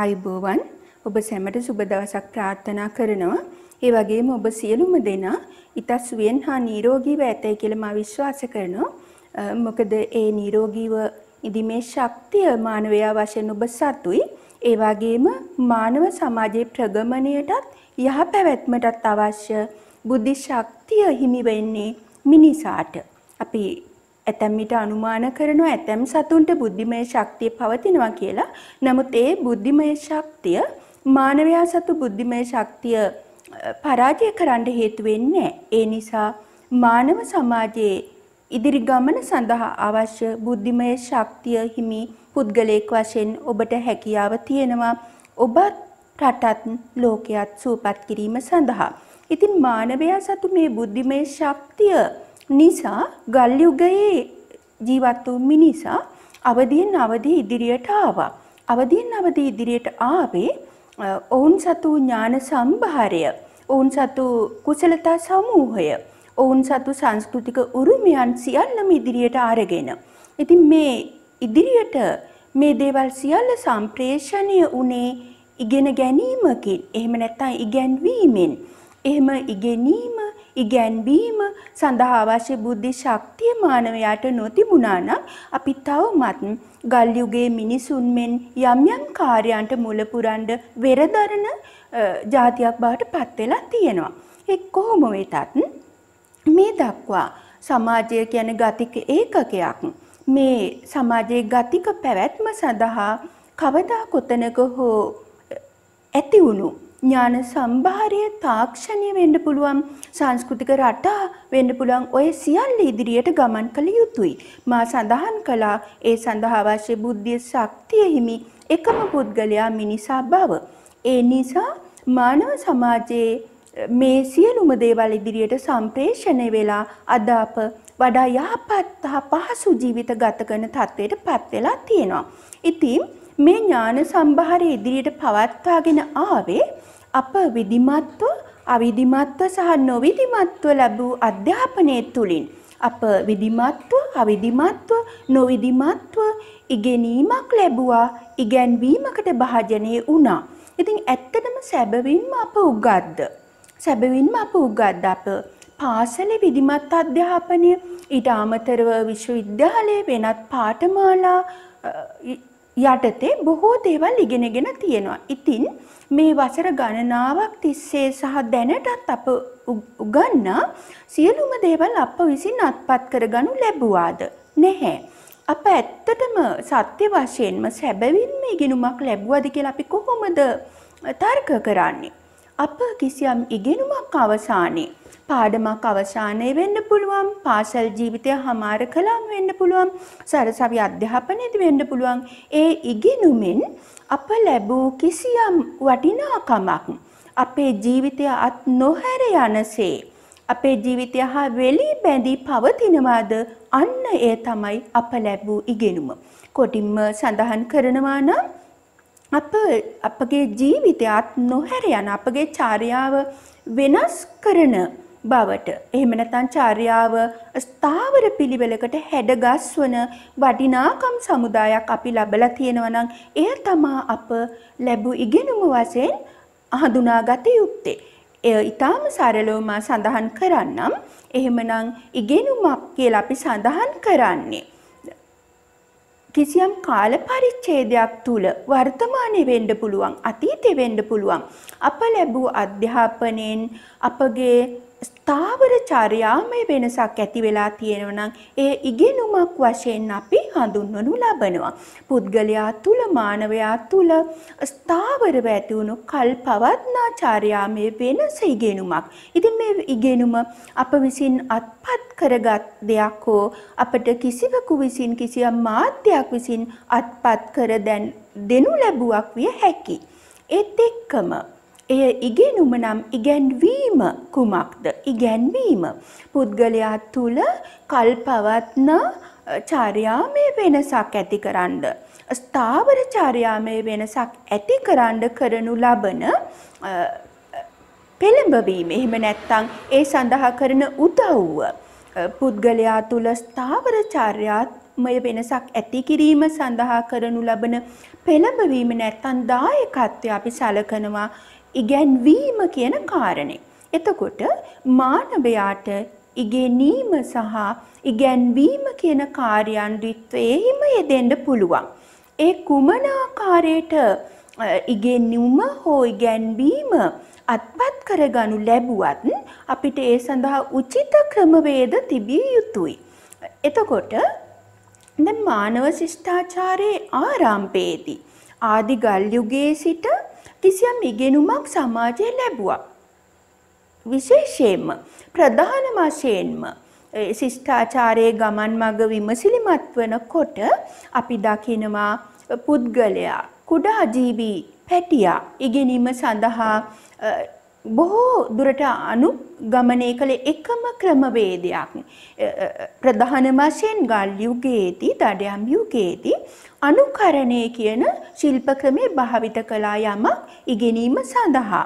ආයුබෝවන් ඔබ සැමට සුබ දවසක් ප්‍රාර්ථනා කරනවා. ඒ වගේම ඔබ සියලුම දෙනා ඊටස්ුවෙන් හා නිරෝගීව ඇතයි කියලා මා විශ්වාස කරනවා. මොකද ඒ නිරෝගීව ඉදීමේ ශක්තිය මානවයා වශයෙන් ඔබ සතුයි. ඒ වගේම මානව සමාජයේ ප්‍රගමණයටත් යහපැවැත්මටත් අවශ්‍ය බුද්ධි ශක්තිය හිමි වෙන්නේ මිනිසාට. අපි ඇතැම් විට අනුමාන කරනවා ඇතැම් සතුන්ට බුද්ධිමය ශක්තිය පවතිනවා කියලා. නමුත් ඒ බුද්ධිමය ශක්තිය මානවයා සතු බුද්ධිමය ශක්තිය පරාජය කරන්න හේතු වෙන්නේ ඒ නිසා මානව සමාජයේ ඉදිරි ගමන සඳහා අවශ්‍ය බුද්ධිමය ශක්තිය හිමි පුද්ගලයෙක් වශයෙන් ඔබට හැකියාව තියෙනවා ඔබත් රටත් ලෝකයක් සූපත් කිරීම සඳහා. ඉතින් මානවයා සතු මේ බුද්ධිමය ශක්තිය නිසා ගල් යුගයේ ජීවත් වූ මිනිසා අවදියෙන් අවදි ඉදිරියට ආවා. අවදියෙන් අවදි ඉදිරියට ආවේ ඔවුන් සතු ඥාන සම්භාරය, ඔවුන් සතු කුසලතා සමූහය, ඔවුන් සතු සංස්කෘතික උරුමයන් සියල්ලම ඉදිරියට අරගෙන. ඉතින් මේ ඉදිරියට මේ දේවල් සියල්ල සම්ප්‍රේෂණය උනේ ඉගෙන ගැනීමකින්, එහෙම නැත්නම් ඉගැන්වීමෙන්. එහෙම ඉගෙනීම ඉගැන්වීම සඳහා අවශ්‍ය බුද්ධි ශක්තිය මානවයාට නොතිබුණා නම් අපි තවමත් ගල් යුගයේ මිනිසුන් මෙන් යම් යම් කාර්යයන්ට මුල පුරන්ඩ වෙරදරන જાතියක් බවට පත් වෙලා තියෙනවා. ඒ කොහොම වෙතත් මේ දක්වා සමාජය කියන ගතික ඒකකයක් මේ සමාජයේ ගතික පැවැත්ම සඳහා කවදා කොතනක හෝ ඇති වුණු ඥාන සම්භාරය තාක්ෂණය වෙන්න පුළුවන් සංස්කෘතික රටා වෙන්න පුළුවන් ඔය සියල්ල ඉදිරියට ගමන් කළ යුතුයි. මා සඳහන් කළා ඒ සඳහා අවශ්‍ය බුද්ධිය ශක්තිය හිමි එකම පුද්ගලයා මිනිසා බව. ඒ නිසා මානව සමාජයේ මේ සියලුම දේවල් ඉදිරියට සම්ප්‍රේෂණය වෙලා අද අප වඩා යහපත් හා පහසු ජීවිත ගත කරන තත්වයට පත් වෙලා තියෙනවා. ඉතින් මේ ඥාන සම්භාරය ඉදිරියට පවත්වාගෙන ආවේ අප විධිමත්ව අවිධිමත්ව සහ නොවිධිමත්ව ලැබූ අධ්‍යාපනය තුළින් අප විධිමත්ව අවිධිමත්ව නොවිධිමත්ව ඉගෙනීමක් ලැබුවා ඉගැන්වීමකට භාජනය වුණා. ඉතින් ඇත්තටම සැබවින්ම අප උගද්ද. සැබවින්ම අප උගද්ද අප පාසලේ විධිමත් අධ්‍යාපනය ඊට අමතරව විශ්වවිද්‍යාලයේ වෙනත් පාඨමාලා යටතේ බොහෝ දේවල් ඉගෙනගෙන තියෙනවා. ඉතින් මේ වසර ගණනාවක් තිස්සේ සහ දැනටත් අප උගන්නා සියලුම දේවල් අප විසින් අත්පත් කරගනු ලැබුවාද නැහැ. අප ඇත්තටම සත්‍ය වශයෙන්ම සැබවින්ම ඉගෙනුමක් ලැබුවද කියලා අපි කොහොමද තර්ක කරන්නේ? අප කිසියම් ඉගෙනුමක් අවසානයේ පාඩමක් අවසානය වෙන්න පුළුවන් පාසල් ජීවිතය හමාර කළාම වෙන්න පුළුවන් සරසවි අධ්‍යාපනයේදී වෙන්න පුළුවන් ඒ ඉගෙනුමින් අප ලැබූ කිසියම් වටිනාකමක් අපේ ජීවිතය අත් නොහැර යනසේ අපේ ජීවිතය හා වෙලී බැඳී පවතිනවාද අන්න ඒ තමයි අප ලැබූ ඉගෙනුම. කොටින්ම සඳහන් කරනවා නම් අප අපගේ ජීවිතයත් නොහැර යන අපගේ චාරියාව වෙනස් කරන බවට එහෙම නැත්නම් චර්යාව ස්ථාවර පිළිවෙලකට හැඩගස්වන වටිනාකම් සමුදායක් අපි ලබලා තියෙනවා නම් එය තමා අප ලැබු ඉගෙනුම වශයෙන් හඳුනාගත යුත්තේ. එය ඊටාම සරලව මා සඳහන් කරන්නම්. එහෙමනම් ඉගෙනුමක් කියලා අපි සඳහන් කරන්නේ කිසියම් කාල පරිච්ඡේදයක් තුල වර්තමානයේ වෙන්න පුළුවන් අතීතේ වෙන්න පුළුවන් අප ලැබූ අධ්‍යාපනයෙන් අපගේ ස්ථාවර චර්යාමය වෙනසක් ඇති වෙලා තියෙනවා ඒ ඉගෙනුමක් වශයෙන් අපි හඳුන්වනු ලබනවා. පුද්ගලයා තුල මානවයා තුල ස්ථාවරව ඇති වුණු කල් පවත්නා චර්යාමය වෙනස ඉගෙනුමක්. ඉතින් මේ ඉගෙනුම අප විසින් අත්පත් කරගත් දෙයක් හෝ අපට කිසිවකු විසින් කිසියම් මාධ්‍යයක් විසින් අත්පත් කර දැන් දෙනු ලැබුවක් විය හැකි. ඒත් එක්කම එය ඉගෙනුම නම් ඉගැන්වීම කුමක්ද? ඉගැන්වීම. පුද්ගලයා තුල කල්පවත්න චාර්යාමේ වෙනසක් ඇතිකරනද ස්ථාවර චාර්යාමේ වෙනසක් ඇතිකරනද කරනු ලබන පෙළඹවීම එහෙම නැත්නම් ඒ සඳහා කරන උදව්ව පුද්ගලයා තුල ස්ථාවර චාර්යාත්මය වෙනසක් ඇති කිරීම සඳහා කරනු ලබන පෙළඹවීම නැත්නම් දායකත්වය අපි සලකනවා ඉගැන්වීම කියන කාරණේ. එතකොට මානවයාට ඉගෙනීම සහ ඉගැන්වීම කියන කාර්යන්විත්වයේම යෙදෙන්න පුළුවන්. ඒ කුමන ආකාරයට ඉගෙනුම හෝ ඉගැන්වීම අත්පත් කරගනු ලැබුවත් අපිට ඒ සඳහා උචිත ක්‍රමවේද තිබිය යුතුයි. එතකොට දැන් මානව ශිෂ්ටාචාරයේ ආරම්භයේදී ආදි ගල් යුගයේ සිට කිසියම් ඉගෙනුමක් සමාජයේ ලැබුවා. විශේෂයෙන්ම ප්‍රධාන වශයෙන්ම ශිෂ්ඨාචාරයේ ගමන් මඟ විමසිලිමත් වනකොට අපි දකිනවා පුද්ගලයා කුඩා ජීවි පැටියා ඉගෙනීම සඳහා බොහෝ දුරට අනු ගමනය කළ එකම ක්‍රමවේදයක් ප්‍රධාන වශයෙන් ගල් යුගයේදී දඩයම් යුගයේදී අනුකරණය කියන ශිල්ප ක්‍රමේ භාවිත කළා යමක් ඉගෙනීම සඳහා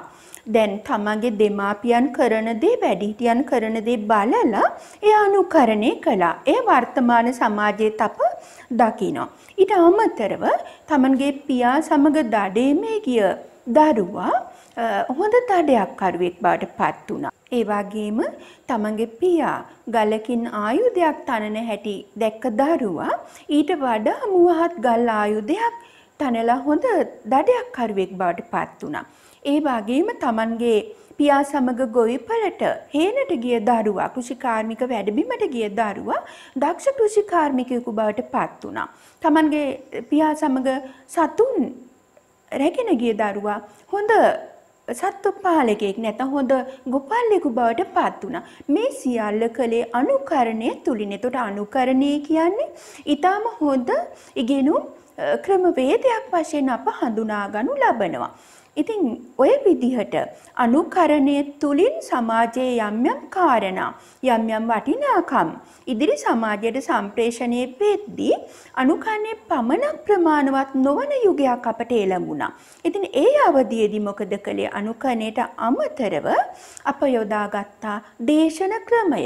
දැන් තමගේ දෙමාපියන් කරන දේ වැඩිහිටියන් කරන දේ බලලා ඒ අනුකරණය කළා. ඒ වර්තමාන සමාජයේ තප දකිනවා. ඊට අමතරව තමන්ගේ පියා සමග දඩේමේ ගිය දරුවා හොඳ දඩයක්කරුවෙක් බවට පත් වුණා. ඒ වගේම තමන්ගේ පියා ගලකින් ආයුධයක් තනන හැටි දැක්ක දරුවා ඊට වඩා මුවහත් ගල් ආයුධයක් තනලා හොඳ දඩයක්කරුවෙක් බවට පත් වුණා. ඒ වගේම තමන්ගේ පියා සමග ගොවිපලට හේනට ගිය දරුවා කෘෂිකාර්මික වැඩබිමට ගිය දරුවා දක්ෂ කෘෂිකාර්මිකයෙකු බවට පත් වුණා. තමන්ගේ පියා සමග සතුන් රැගෙන ගිය දරුවා හොඳ සත්තුපාලකයෙක් නැත හොඳ ගොපල්ලෙකු බවට පත් වුණා. මේ සියල්ල කළේ අනුකරණය තුලින්. එතකොට අනුකරණය කියන්නේ ඊටාම හොඳ ඉගෙනුම් ක්‍රමවේදයක් වශයෙන් අප හඳුනා ගනු ලබනවා. ඉතින් ඔය විදිහට අනුකරණය තුලින් සමාජයේ යම් යම් කාරණා යම් යම් වටිනාකම් ඉදිරි සමාජයට සම්ප්‍රේෂණයේ පෙද්දී අනුකරණය පමණක් ප්‍රමාණවත් නොවන යුගයක් අපට එළඹුණා. ඉතින් ඒ අවධියේදී මොකද කළේ අනුකරණයට අමතරව අප යොදාගත්තා දේශන ක්‍රමය.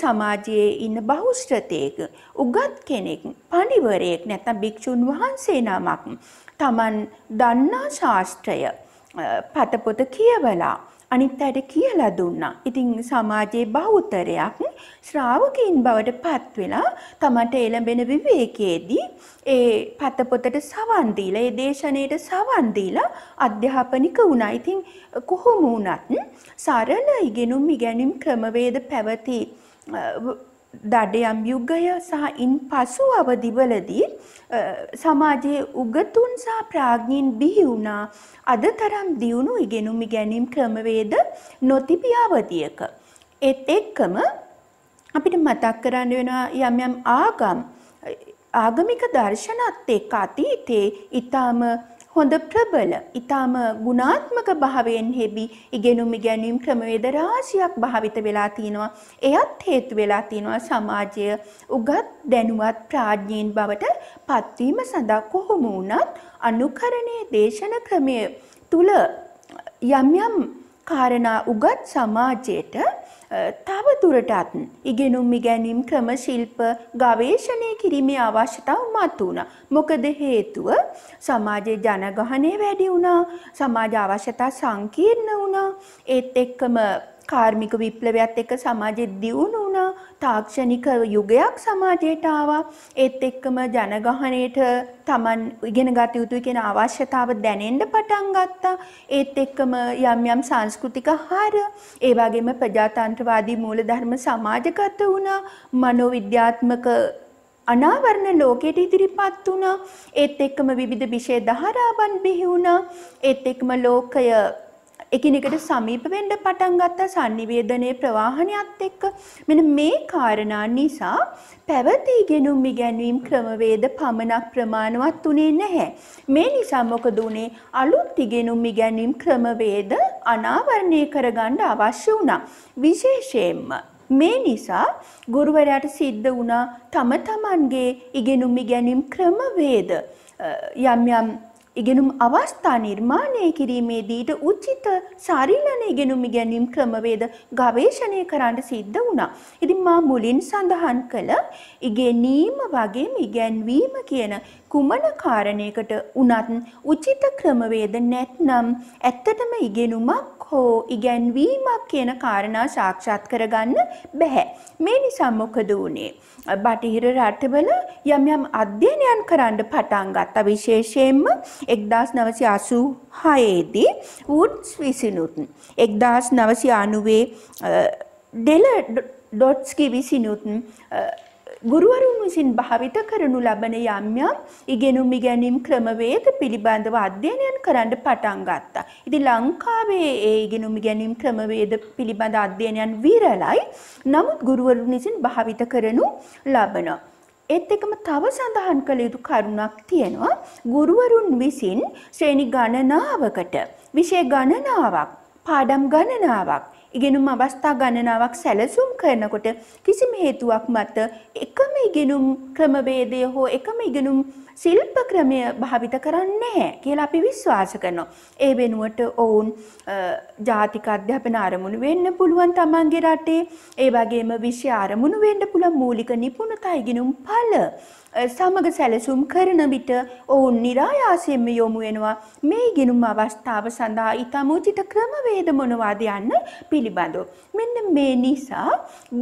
සමාජයේ ඉන්න බහුශ්‍රතයෙක් උගත් කෙනෙක් පඬිවරයෙක් නැත්නම් භික්ෂුන් වහන්සේ නමක් Taman දන්නා ශාස්ත්‍රය පතපොත කියවලා අනිත් අයට කියලා දුන්නා. ඉතින් සමාජයේ බහුතරයක් ශ්‍රාවකයන් බවට පත් වෙලා තමට එළඹෙන විවේකයේදී ඒ පතපොතට සවන් දීලා ඒ දේශනෙට සවන් දීලා අධ්‍යාපනික වුණා. ඉතින් කොහොම වුණත් සරල ඉගෙනුම් ඉගෙනීම් ක්‍රමවේද පැවති දඩයම් යුගය සහ ඉන් පසු අවදිවලදී සමාජයේ උගතුන් සහ ප්‍රාඥීන් බිහි වුණා අද තරම් දියුණු ඉගෙනුම් ඉගැනීම් ක්‍රමවේද නොතිබිය අවධියක. ඒත් එක්කම අපිට මතක් කරන්න වෙනවා යම් යම් ආගම් ආගමික දර්ශනත් එක්ක අතීතේ ඊටාම හොඳ ප්‍රබල, ඊටාම ගුණාත්මක භාවයෙන් හෙබි ඉගෙනුම් ඉගැන්වීම් ක්‍රමවේද රාශියක් භාවිත වෙලා තිනවා. එයත් හේතු වෙලා තිනවා සමාජය උගත් දැනුවත් ප්‍රඥීන් බවට පත්වීම සඳහා කොහොම වුණත් අනුකරණයේ දේශන ක්‍රමය තුල යම් යම් කාරණා උගත් සමාජයට තව දුරටත් ඉගෙනුම් ඉගැනීම් ක්‍රම ශිල්ප ගවේෂණය කිරීමේ අවශ්‍යතාව මතු වුණා. මොකද හේතුව සමාජයේ ජනගහනය වැඩි වුණා. සමාජ අවශ්‍යතා සංකීර්ණ වුණා. ඒත් එක්කම කාර්මික විප්ලවයත් එක්ක සමාජෙ දියුණු වුණා. තාක්ෂණික යුගයක් සමාජයට ආවා. ඒත් එක්කම ජනගහණයට Taman ඉගෙන ගත යුතුයි කියන අවශ්‍යතාව දැනෙන්න පටන් ගත්තා. ඒත් එක්කම යම් යම් සංස්කෘතික හර, ඒ වගේම ප්‍රජාතන්ත්‍රවාදී මූලධර්ම සමාජගත වුණා. මනෝවිද්‍යාත්මක අනාවරණ ලෝකයට ඉදිරිපත් වුණා. ඒත් එක්කම විවිධ විෂය ධාරාවන් බිහි වුණා. ඒත් එක්කම ලෝකය එකිනෙකට සමීප වෙන්න පටන් ගත්ත sannivedanaya ප්‍රවාහනයත් එක්ක මෙන්න මේ කාරණා නිසා පැවති ගෙනුම් ඉගැන්වීම් ක්‍රමවේද පමණක් ප්‍රමාණවත් උනේ නැහැ. මේ නිසා මොකද උනේ අලුත් ඉගෙනුම් ඉගැන්වීම් ක්‍රමවේද අනාවරණය කරගන්න අවශ්‍ය වුණා. විශේෂයෙන්ම මේ නිසා ගුරුවරයාට සිද්ධ වුණා තම තමන්ගේ ඉගෙනුම් ඉගැන්වීම් ක්‍රමවේද යම් යම් ඉගෙනුම් අවස්ථා නිර්මාණය කිරීමේදීට උචිත සරිලන ඉගෙනුම් ඉගැනීම් ක්‍රමවේද ගවේෂණය කරන්න සිද්ධ වුණා. ඉතින් මා මුලින් සඳහන් කළ ඉගෙනීම වගේම ඉගැන්වීම කියන කුමන කාරණයකට වුණත් උචිත ක්‍රමවේද නැත්නම් ඇත්තටම ඉගෙනුමක් හෝ ඉගැන්වීමක් කියන කාරණා සාක්ෂාත් කරගන්න බැහැ. මේ නිසා මොකද වුනේ? බටහිර රටවල යම් යම් අධ්‍යයනයන් කරන්න පටන් ගත්තා. විශේෂයෙන්ම 1986 දී වුඩ්ස් විසිනුත් 1990 ඩෙල ඩොට්ස්කි විසිනුත් ගුරුවරුන් විසින් භාවිත කරනු ලබන යම් යම් ඉගෙනුම් ඉගැනීම් ක්‍රමවේද පිළිබඳව අධ්‍යයනයන් කරන්න පටන් ගත්තා. ඉතින් ලංකාවේ ඒ ඉගෙනුම් ඉගැනීම් ක්‍රමවේද පිළිබඳ අධ්‍යයනයන් විරලයි. නමුත් ගුරුවරුන් විසින් භාවිත කරනු ලබනවා. ඒත් එකම තව සඳහන් කළ යුතු කරුණක් තියෙනවා ගුරුවරුන් විසින් ශ්‍රේණි ගණනාවකට විෂය ගණනාවක් පාඩම් ගණනාවක් ඉගෙනුම් අවස්ථා ගණනාවක් සැලසුම් කරනකොට කිසිම හේතුවක් මත එකම ඉගෙනුම් ක්‍රමවේදය හෝ එකම ඉගෙනුම් ශිල්ප ක්‍රමය භාවිත කරන්නේ කියලා අපි විශ්වාස කරනවා. ඒ වෙනුවට ඔවුන් ජාතික අධ්‍යාපන අරමුණු වෙන්න පුළුවන් තමන්ගේ රටේ. ඒ වගේම විෂය අරමුණු වෙන්න පුළුවන් මූලික නිපුණතා ඉගෙනුම් ඵල සමග සැලසුම් කරන විට ඔවුන් નિરાයාසයෙන්ම යොමු වෙනවා මේ ඉගෙනුම් අවස්ථාව සඳහා ඊතමෝචිත ක්‍රමවේද මොනවාද යන්න පිළිබඳව. මෙන්න මේ නිසා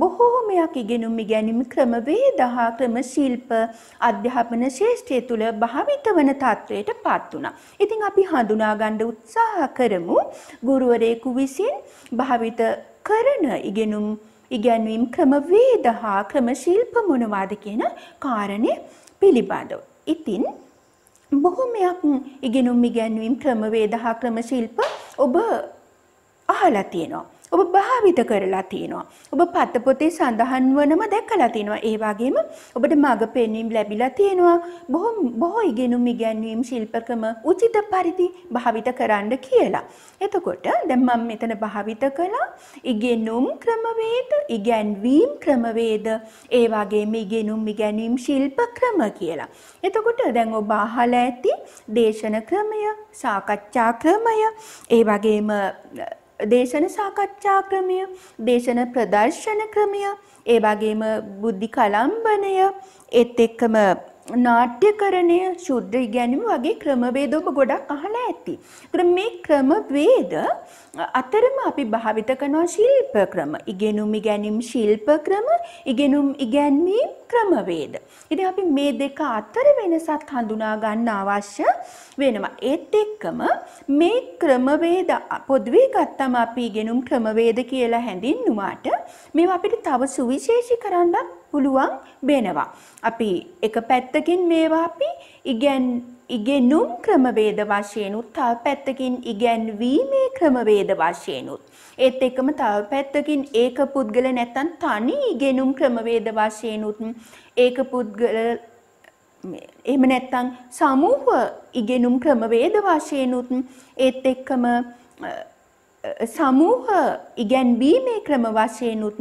බොහෝමයක් ඉගෙනුම් ඉගැනීම් ක්‍රමවේද හා ක්‍රම ශිල්ප අධ්‍යාපන ශාස්ත්‍රය තුළ භාවිත වන තත්ත්වයට පත් වුණා. ඉතින් අපි හඳුනාගන්න උත්සාහ කරමු ගුරුවරයෙකු විසින් භාවිත කරන ඉගෙනුම් ඉගැන්වීම් ක්‍රමවේද හා ක්‍රම ශිල්ප මොනවාද කියන කාරණය පිළිබඳව. ඉතින් බොහොමයක් ඉගෙනුම් ඉගැන්වීම් ක්‍රමවේද හා ක්‍රම ශිල්ප ඔබ අහලා තියෙනවා. ඔබ භාවිත කරලා තිනවා. ඔබ පතපොතේ සඳහන් වනම දැකලා තිනවා. ඒ වගේම ඔබට මඟ පෙන්වීම් ලැබිලා තිනවා. බොහෝ බොහෝ ඉගෙනුම් ඉගැන්වීම් ශිල්පකම උචිත පරිදි භාවිත කරන්න කියලා. එතකොට දැන් මම මෙතන භාවිත කළා ඉගෙනුම් ක්‍රමවේද, ඉගැන්වීම් ක්‍රමවේද, ඒ වගේම ඉගෙනුම් ඉගැන්වීම් ශිල්ප ක්‍රම කියලා. එතකොට දැන් ඔබ අහලා ඇති දේශන ක්‍රමය, සාකච්ඡා ක්‍රමය, ඒ වගේම දේශන සාකච්ඡා ක්‍රමය, දේශන ප්‍රදර්ශන ක්‍රමය, ඒ වගේම බුද්ධි කලම්බණය, ඒත් එක්කම නාට්‍යකරණය ශුද්ධ ඉගැනීම වගේ ක්‍රමවේද ඔබ ගොඩක් අහලා ඇති. ඒතර මේ ක්‍රමවේද අතරම අපි භාවිත කරනවා ශිල්ප ක්‍රම. ඉගෙනුම් ඉගැනීම් ශිල්ප ක්‍රම, ඉගෙනුම් ඉගැන්වීම් ක්‍රමවේද. ඉතින් අපි මේ දෙක අතර වෙනසක් හඳුනා ගන්න අවශ්‍ය වෙනවා. ඒත් එක්කම මේ ක්‍රමවේද පොදුවේ ගත්තම අපි ඉගෙනුම් ක්‍රමවේද කියලා හැඳින්නුවාට මේවා අපිට තව සුවිශේෂී කරන්නත් පුළුවන් වෙනවා. අපි එක පැත්තකින් මේවා අපි ඉගැන් ඉගෙනුම් ක්‍රමවේද වශයෙන්ුත් තව පැත්තකින් ඉගැන්වීමේ ක්‍රමවේද වශයෙන්ුත් ඒත් එකම තව පැත්තකින් ඒක පුද්ගල නැත්තම් තනි ඉගෙනුම් ක්‍රමවේද වශයෙන්ුත් ඒක පුද්ගල එහෙම නැත්තම් සමූහ ඉගෙනුම් ක්‍රමවේද වශයෙන්ුත් ඒත් එක්කම සමූහ ඉගැන්වීමේ ක්‍රම වශයෙන්ුත්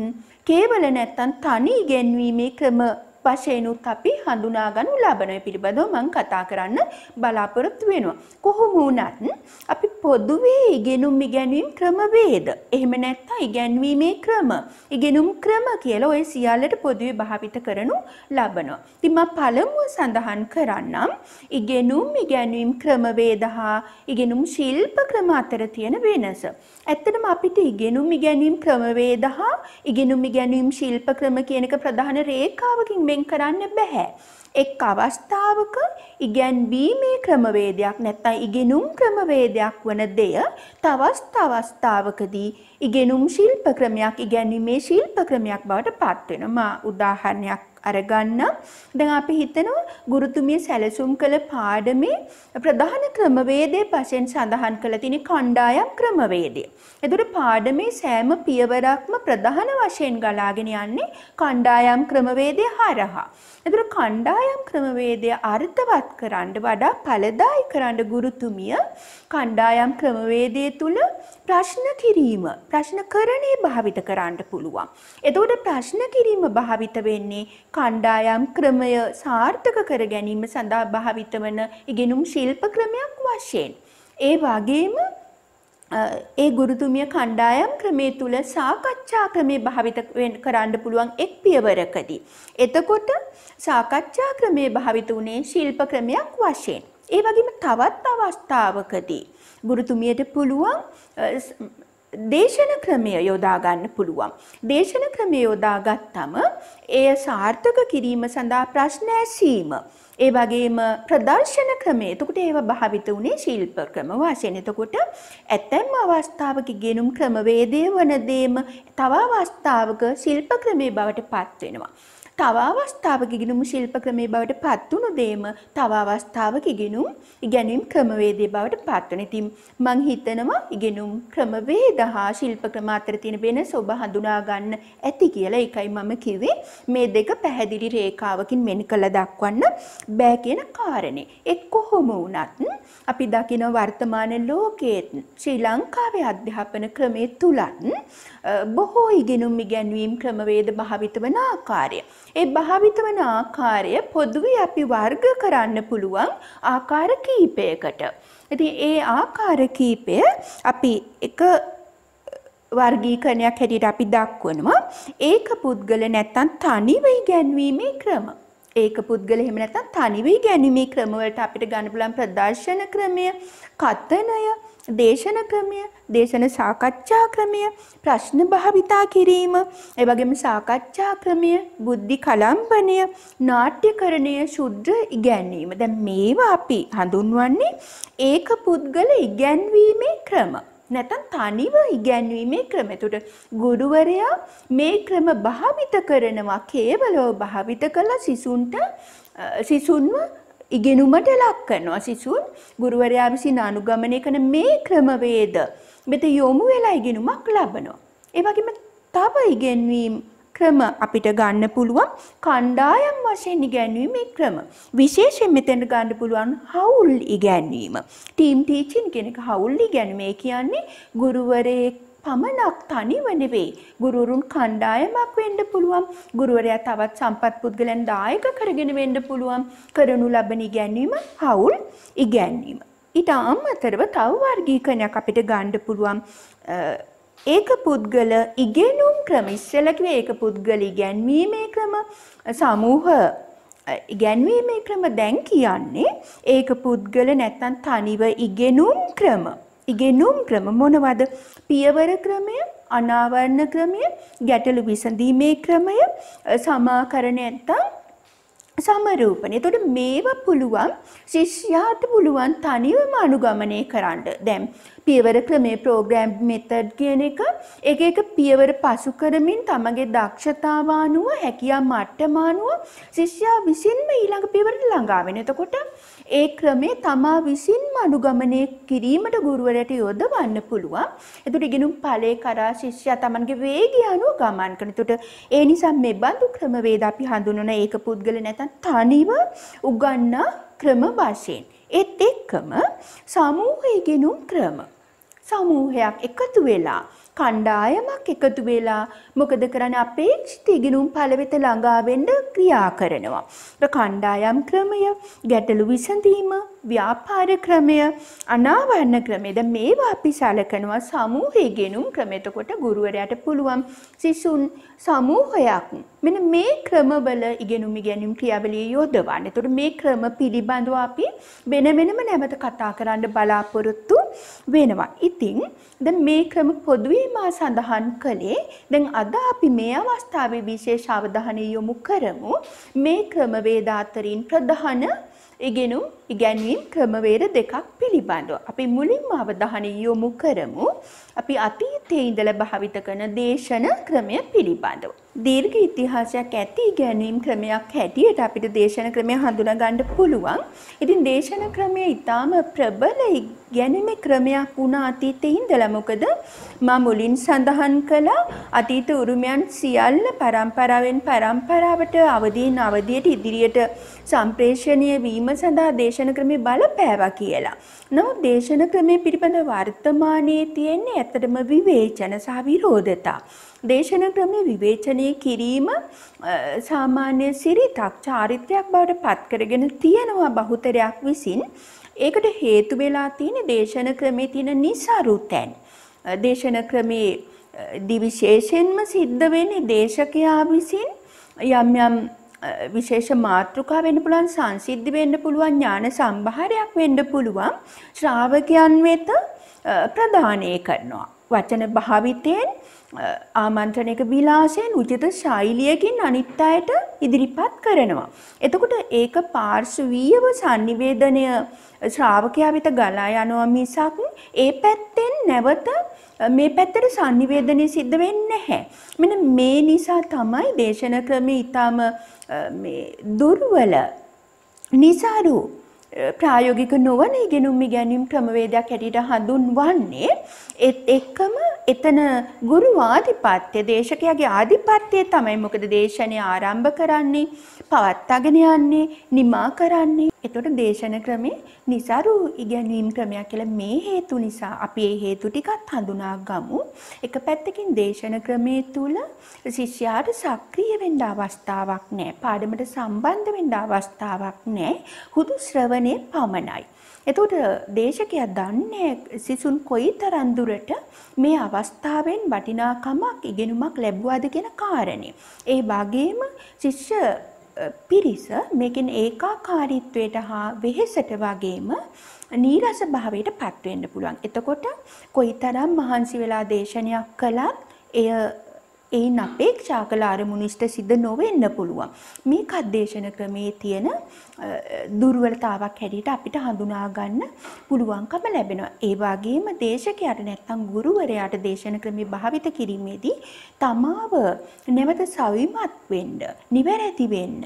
කේවල නැත්තන් තනි ඉගැන්වීමේ ක්‍රම වශයෙන්ුත් අපි හඳුනාගනු ලබන පිළිබඳව මම කතා කරන්න බලාපොරොත්තු වෙනවා. කොහොම වුණත් අපි පොදුවේ ඉගෙනුම් ඉගැන්වීම් ක්‍රමවේද. එහෙම නැත්නම් ඉගැන්වීමේ ක්‍රම, ඉගෙනුම් ක්‍රම කියලා ওই සියල්ලට පොදුවේ භාවිත කරනු ලබනවා. ඉතින් මම පළමුව සඳහන් කරන්නම් ඉගෙනුම් ඉගැන්වීම් ක්‍රමවේද හා ඉගෙනුම් ශිල්ප ක්‍රම අතර තියෙන වෙනස. ඇත්තටම අපිට ඉගෙනුම් ඉගැන්වීම් ක්‍රමවේද හා ඉගෙනුම් ඉගැන්වීම් ශිල්ප ක්‍රම කියන එක ප්‍රධාන රේඛාවකින් වෙන් කරන්න බෑ. එක් අවස්ථාවක ඉගැන්වීමේ ක්‍රමවේදයක් නැත්නම් ඉගෙනුම් ක්‍රමවේදයක් වන දෙය තවස් අවස්ථාවකදී ඉගෙනුම් ශිල්ප ක්‍රමයක් ඉගැන්වීමේ ශිල්ප ක්‍රමයක් බවට පත් වෙනවා. උදාහරණයක් අරගන්න. දැන් අපි හිතනවා ගුරුතුමිය සැලසුම් කළ පාඩමේ ප්‍රධාන ක්‍රමවේදය වශයෙන් සඳහන් කළ තියෙන කණ්ඩායම් ක්‍රමවේදය. එතකොට පාඩමේ සෑම පියවරක්ම ප්‍රධාන වශයෙන් ගලාගෙන යන්නේ කණ්ඩායම් ක්‍රමවේදය හරහා. එතකොට කණ්ඩායම් ක්‍රමවේදය අර්ථවත් කරන්න වඩා ඵලදායි කරන්න ගුරුතුමිය කණ්ඩායම් ක්‍රමවේදය තුල ප්‍රශ්න කිරීම ප්‍රශ්න කරණේ භාවිත කරන්න පුළුවන්. එතකොට ප්‍රශ්න කිරීම භාවිත වෙන්නේ කණ්ඩායම් ක්‍රමය සාර්ථක කර ගැනීම සඳහා භාවිත වන ඉගෙනුම් ශිල්ප ක්‍රමයක් වශයෙන්. ඒ වගේම ඒ ගුරුතුමිය කණ්ඩායම් ක්‍රමේ තුල සාකච්ඡා ක්‍රමේ භාවිත කරන්න පුළුවන් එක් පියවරකදී. එතකොට සාකච්ඡා ක්‍රමේ භාවිත උනේ ශිල්ප ක්‍රමයක් වශයෙන්. ඒ වගේම තවත් අවස්ථාවකදී ගුරුතුමියට පුළුවන් දේශන ක්‍රමය යොදාගන්න පුළුවන්. දේශන ක්‍රමය යොදාගත්තම එය සාර්ථක කිරීම සඳහා ප්‍රශ්න ඇසීම. ඒ වගේම ප්‍රදර්ශන ක්‍රමය. එතකොට ඒව භාවිත උනේ ශිල්ප ක්‍රම වශයෙන්. එතකොට ඇතැම් අවස්ථාවක ගෙනුම් ක්‍රමවේදය වන දේම තව අවස්ථාවක ශිල්ප ක්‍රමයේ බවට පත් වෙනවා. තව අවස්ථාවක ඉගෙනුම ශිල්ප ක්‍රමයේ බවට පත්වුණු දේම තව අවස්ථාවක ඉගෙනුම් ඉගැනීම් ක්‍රමවේදයේ බවට පත්වන. ඉතින් මං හිතනවා ඉගෙනුම් ක්‍රමවේද හා ශිල්ප ක්‍රම අතර තියෙන වෙනස ඔබ හඳුනා ගන්න ඇති කියලා. ඒකයි මම කිව්වේ මේ දෙක පැහැදිලි රේඛාවකින් මෙන් කළ දක්වන්න බෑ කියන කාරණේ. ඒ කොහොම වුණත් අපි දකින වර්තමාන ලෝකයේ ශ්‍රී ලංකාවේ අධ්‍යාපන ක්‍රමයේ තුලත් බොහෝ ඉගෙනුම් ඉගැන්වීම් ක්‍රමවේද භාවිත වන ආකාරය ඒ භාවිත වන ආකාරය පොදුවේ අපි වර්ග කරන්න පුළුවන් ආකාර කීපයකට. ඉතින් ඒ ආකාර කීපය අපි එක වර්ගීකරණයක් හැටියට අපි දක්වනවා. ඒක පුද්ගල නැත්තම් තනිව ඉගැන්වීමේ ක්‍රම. ඒක පුද්ගල එහෙම නැත්තම් තනිව ඉගැන්වීමේ ක්‍රම වලට අපිට ගන්න පුළුවන් ප්‍රදර්ශන ක්‍රමය, කතනය, දේශන ක්‍රමය, දේශන සාකච්ඡා ක්‍රමය, ප්‍රශ්න භාවිතා කිරීම, ඒ වගේම සාකච්ඡා ක්‍රමය, බුද්ධි කලම්පනය, නාට්‍යකරණය, ශුද්‍ර ඉගැන්වීම. දැන් මේවා අපි හඳුන්වන්නේ ඒක පුද්ගල ඉගැන්වීමේ ක්‍රම. නැත්නම් තනිව ඉගැන්වීමේ ක්‍රම. එතකොට ගුරුවරයා මේ ක්‍රම භාවිත කරනවා කේවලව භාවිත කළ සිසුන්ට සිසුන්ව ඉගෙනුමට ලක් කරනවා සිසුන් ගුරුවරයා විසින් අනුගමනය කරන මේ ක්‍රමවේද මෙත යොමු වෙලා ඉගෙනුමක් ලබනවා. ඒ වගේම තව ඉගෙනවීම ක්‍රම අපිට ගන්න පුළුවන් කණ්ඩායම් වශයෙන් ඉගැන්වීමේ ක්‍රම. විශේෂයෙන් මෙතෙන්ට ගන්න පුළුවන් හවුල් ඉගැන්වීම. ටීම් ටීචින් කියන එක හවුල් ඉගැන්වීම කියන්නේ ගුරුවරයෙක් පමණක් තනිව නෙවෙයි ගුරුවරුන් කණ්ඩායමක් වෙන්න පුළුවන් ගුරුවරයා තවත් සම්පත් පුද්ගලයන් දායක කරගෙන වෙන්න පුළුවන් කරනු ලබන ඉගැන්වීම හවුල් ඉගැන්වීම ඊට අමතරව තව වර්ගීකරණයක් අපිට ගන්න පුළුවන් ඒක පුද්ගල ඉගෙනුම් ක්‍රම ඉස්සෙල්ලා කිව්වේ ඒක පුද්ගල ඉගැන්වීමේ ක්‍රම සමූහ ඉගැන්වීමේ ක්‍රම දැන් කියන්නේ ඒක පුද්ගල නැත්නම් තනිව ඉගෙනුම් ක්‍රම ඉගෙනුම් ක්‍රම මොනවද? පියවර ක්‍රමය, අනාවරණ ක්‍රමය, ගැටලු විසඳීමේ ක්‍රමය, සමාකරණ නැත්නම් සමරූපණ. එතකොට මේවා පුළුවන් ශිෂ්‍යයාට පුළුවන් තනිවම අනුගමනය කරන්න. දැන් පියවර ක්‍රමේ ප්‍රෝග්‍රෑම් මෙතඩ් කියන එක එක එක පියවර පසු කරමින් තමගේ දක්ෂතාව අනුව හැකියා මට්ටම අනුව ශිෂ්‍යයා විසින්ම ඊළඟ පියවරට ළඟා වෙන. එතකොට ඒ ක්‍රමේ තමා විසින්ම අනුගමනය කිරීමට ගුරුවරයට යොදවන්න පුළුවන්. එතකොට ඉගෙනුම් ඵලයේ කරා ශිෂ්‍යයා Tamanගේ වේගය අනුව ගමන් කරන. එතකොට ඒ නිසා මේ බඳු ක්‍රමවේද අපි හඳුනන ඒක පුද්ගල නැත්නම් තනිව උගන්නා ක්‍රම වශයෙන්. ඒත් එක්කම සමූහ ඉගෙනුම් ක්‍රම. සමූහයක් එකතු වෙලා කණ්ඩායමක් එකතු වෙලා මොකද කරන්න අපේක්ෂිත ඉගෙනුම් පළවෙත ළඟා වෙන්න ක්‍රියා කරනවා. කණ්ඩායම් ක්‍රමය ගැටලු විසඳීම ව්‍යාපාර ක්‍රමය අනාවරණ ක්‍රමය ද මේවා අපි සලකනවා සමූහයේ ගෙනුම් ක්‍රම. එතකොට ගුරුවරයාට පුළුවන් සිසුන් සමූහයක් මෙන්න මේ ක්‍රමවල ඉගෙනුම් ඉගෙනුම් ක්‍රියාවලිය යොදවන්න. එතකොට මේ ක්‍රම පිළිබඳව අපි වෙන වෙනම නැවත කතා කරන්න බලාපොරොත්තු වෙනවා. ඉතින් දැන් මේ ක්‍රම පොදුවේ මා සඳහන් කළේ දැන් අද අපි මේ අවස්ථාවේ විශේෂ අවධානය යොමු කරමු. මේ ක්‍රම වේදාතරින් ප්‍රධාන ඉගෙනුම් ඉගැන්වීම් ක්‍රමවේද දෙකක් පිළිබඳව. අපි මුලින්ම අවධානය යොමු කරමු. අපි අතීතයේ ඉඳලා භාවිත කරන දේශන ක්‍රමය පිළිබඳව. දීර්ඝ ඉතිහාසයක් ඇති ඉගැන්වීම් ක්‍රමයක් හැටියට අපිට දේශන ක්‍රමය හඳුනා ගන්න පුළුවන්. ඉතින් දේශන ක්‍රමය ඊටාම ප්‍රබල ගැනීමේ ක්‍රමයක් වුණා අතීතයේ ඉඳලා. මොකද මම මුලින් සඳහන් කළා අතීත උරුමයන් සියල්ල પરම්පරාවෙන් પરම්පරාවට අවදීන් අවදියට ඉදිරියට සම්ප්‍රේෂණය වීම සඳහා දේශන ක්‍රමේ බලපෑවා කියලා. නමුත් දේශන ක්‍රමේ පිළිබඳ වර්තමානයේ තියෙන ඇත්තටම විවේචන සහ විරෝධතා. දේශන ක්‍රමේ විවේචනය කිරීම සාමාන්‍ය සිරිතක් චාරිත්‍රයක් බවට පත් කරගෙන තියෙනවා බහුතරයක් විසින්. ඒකට හේතු වෙලා තියෙන දේශන ක්‍රමේ තියෙන નિસරුතැන්. දේශන ක්‍රමේ දිවිශේෂයෙන්ම සිද්ධ වෙන්නේ දේශකයා විසින් යම් යම් විශේෂ මාතෘකා වෙන්න පුළුවන් සංසිද්ධි වෙන්න පුළුවන් ඥාන සම්භාරයක් වෙන්න පුළුවන් ශ්‍රාවකයන් වෙත ප්‍රදානය කරනවා වචන භාවිතයෙන් ආමන්ත්‍රණයක විලාසයෙන් උචිත ශෛලියකින් අනිත් අයට ඉදිරිපත් කරනවා. එතකොට ඒක පාර්ශවීයව sannivedanaya ශ්‍රාවකයා වෙත ගලා යනවා මිසක් ඒ පැත්තෙන් නැවත මේ පැත්තට sannivedanaya සිද්ධ වෙන්නේ නැහැ. මෙන්න මේ නිසා තමයි දේශන ක්‍රමය ඊටම මේ දුර්වල නිසාරු ප්‍රායෝගික නොවන ඉගෙනුම් ඉගැනීම් ක්‍රමවේදයක් හැටියට හඳුන්වන්නේ ඒත් එක්කම එතන ගුරු ආධිපත්‍ය දේශකයාගේ ආධිපත්‍යය තමයි මොකද දේශනය ආරම්භ කරන්නේ පවත්වාගෙන යන්නේ නිමා කරන්නේ එතකොට දේශන ක්‍රමේ નિසරු ඉගැන්වීම් ක්‍රමයක් කියලා මේ හේතු නිසා අපි මේ හේතු ටිකත් හඳුනා ගමු. එක පැත්තකින් දේශන ක්‍රමයේ තුල ශිෂ්‍යයාට සක්‍රිය වෙන්න අවස්ථාවක් නැහැ. පාඩමට සම්බන්ධ වෙන්න අවස්ථාවක් නැහැ. හුදු ශ්‍රවණේ පමණයි. එතකොට දේශකයා දන්නේ සිසුන් කොයිතරම් දුරට මේ අවස්ථාවෙන් වටිනාකමක් ඉගෙනුමක් ලැබුවාද කියන කාරණේ. ඒ වගේම ශිෂ්‍ය පිරිස මේකෙන් ඒකාකාරීත්වයට හා වෙහෙසට වගේම නීරස භාවයට පත්වෙන්න පුළුවන්. එතකොට කොයිතරම් මහන්සි වෙලා දේශනයක් කළත් එය එයින් අපේක්ෂා කළ අරමුණිෂ්ට සිද්ධ නොවෙන්න පුළුවන්. මේ කද්දේශන ක්‍රමේ තියෙන දුර්වලතාවක් හැටියට අපිට හඳුනා ගන්න පුළුවන්කම ලැබෙනවා. ඒ වගේම දේශකයාට නැත්නම් ගුරුවරයාට දේශන ක්‍රමේ භාවිත කිරීමේදී තමාව නැවත සවිමත් වෙන්න, නිවැරදි වෙන්න,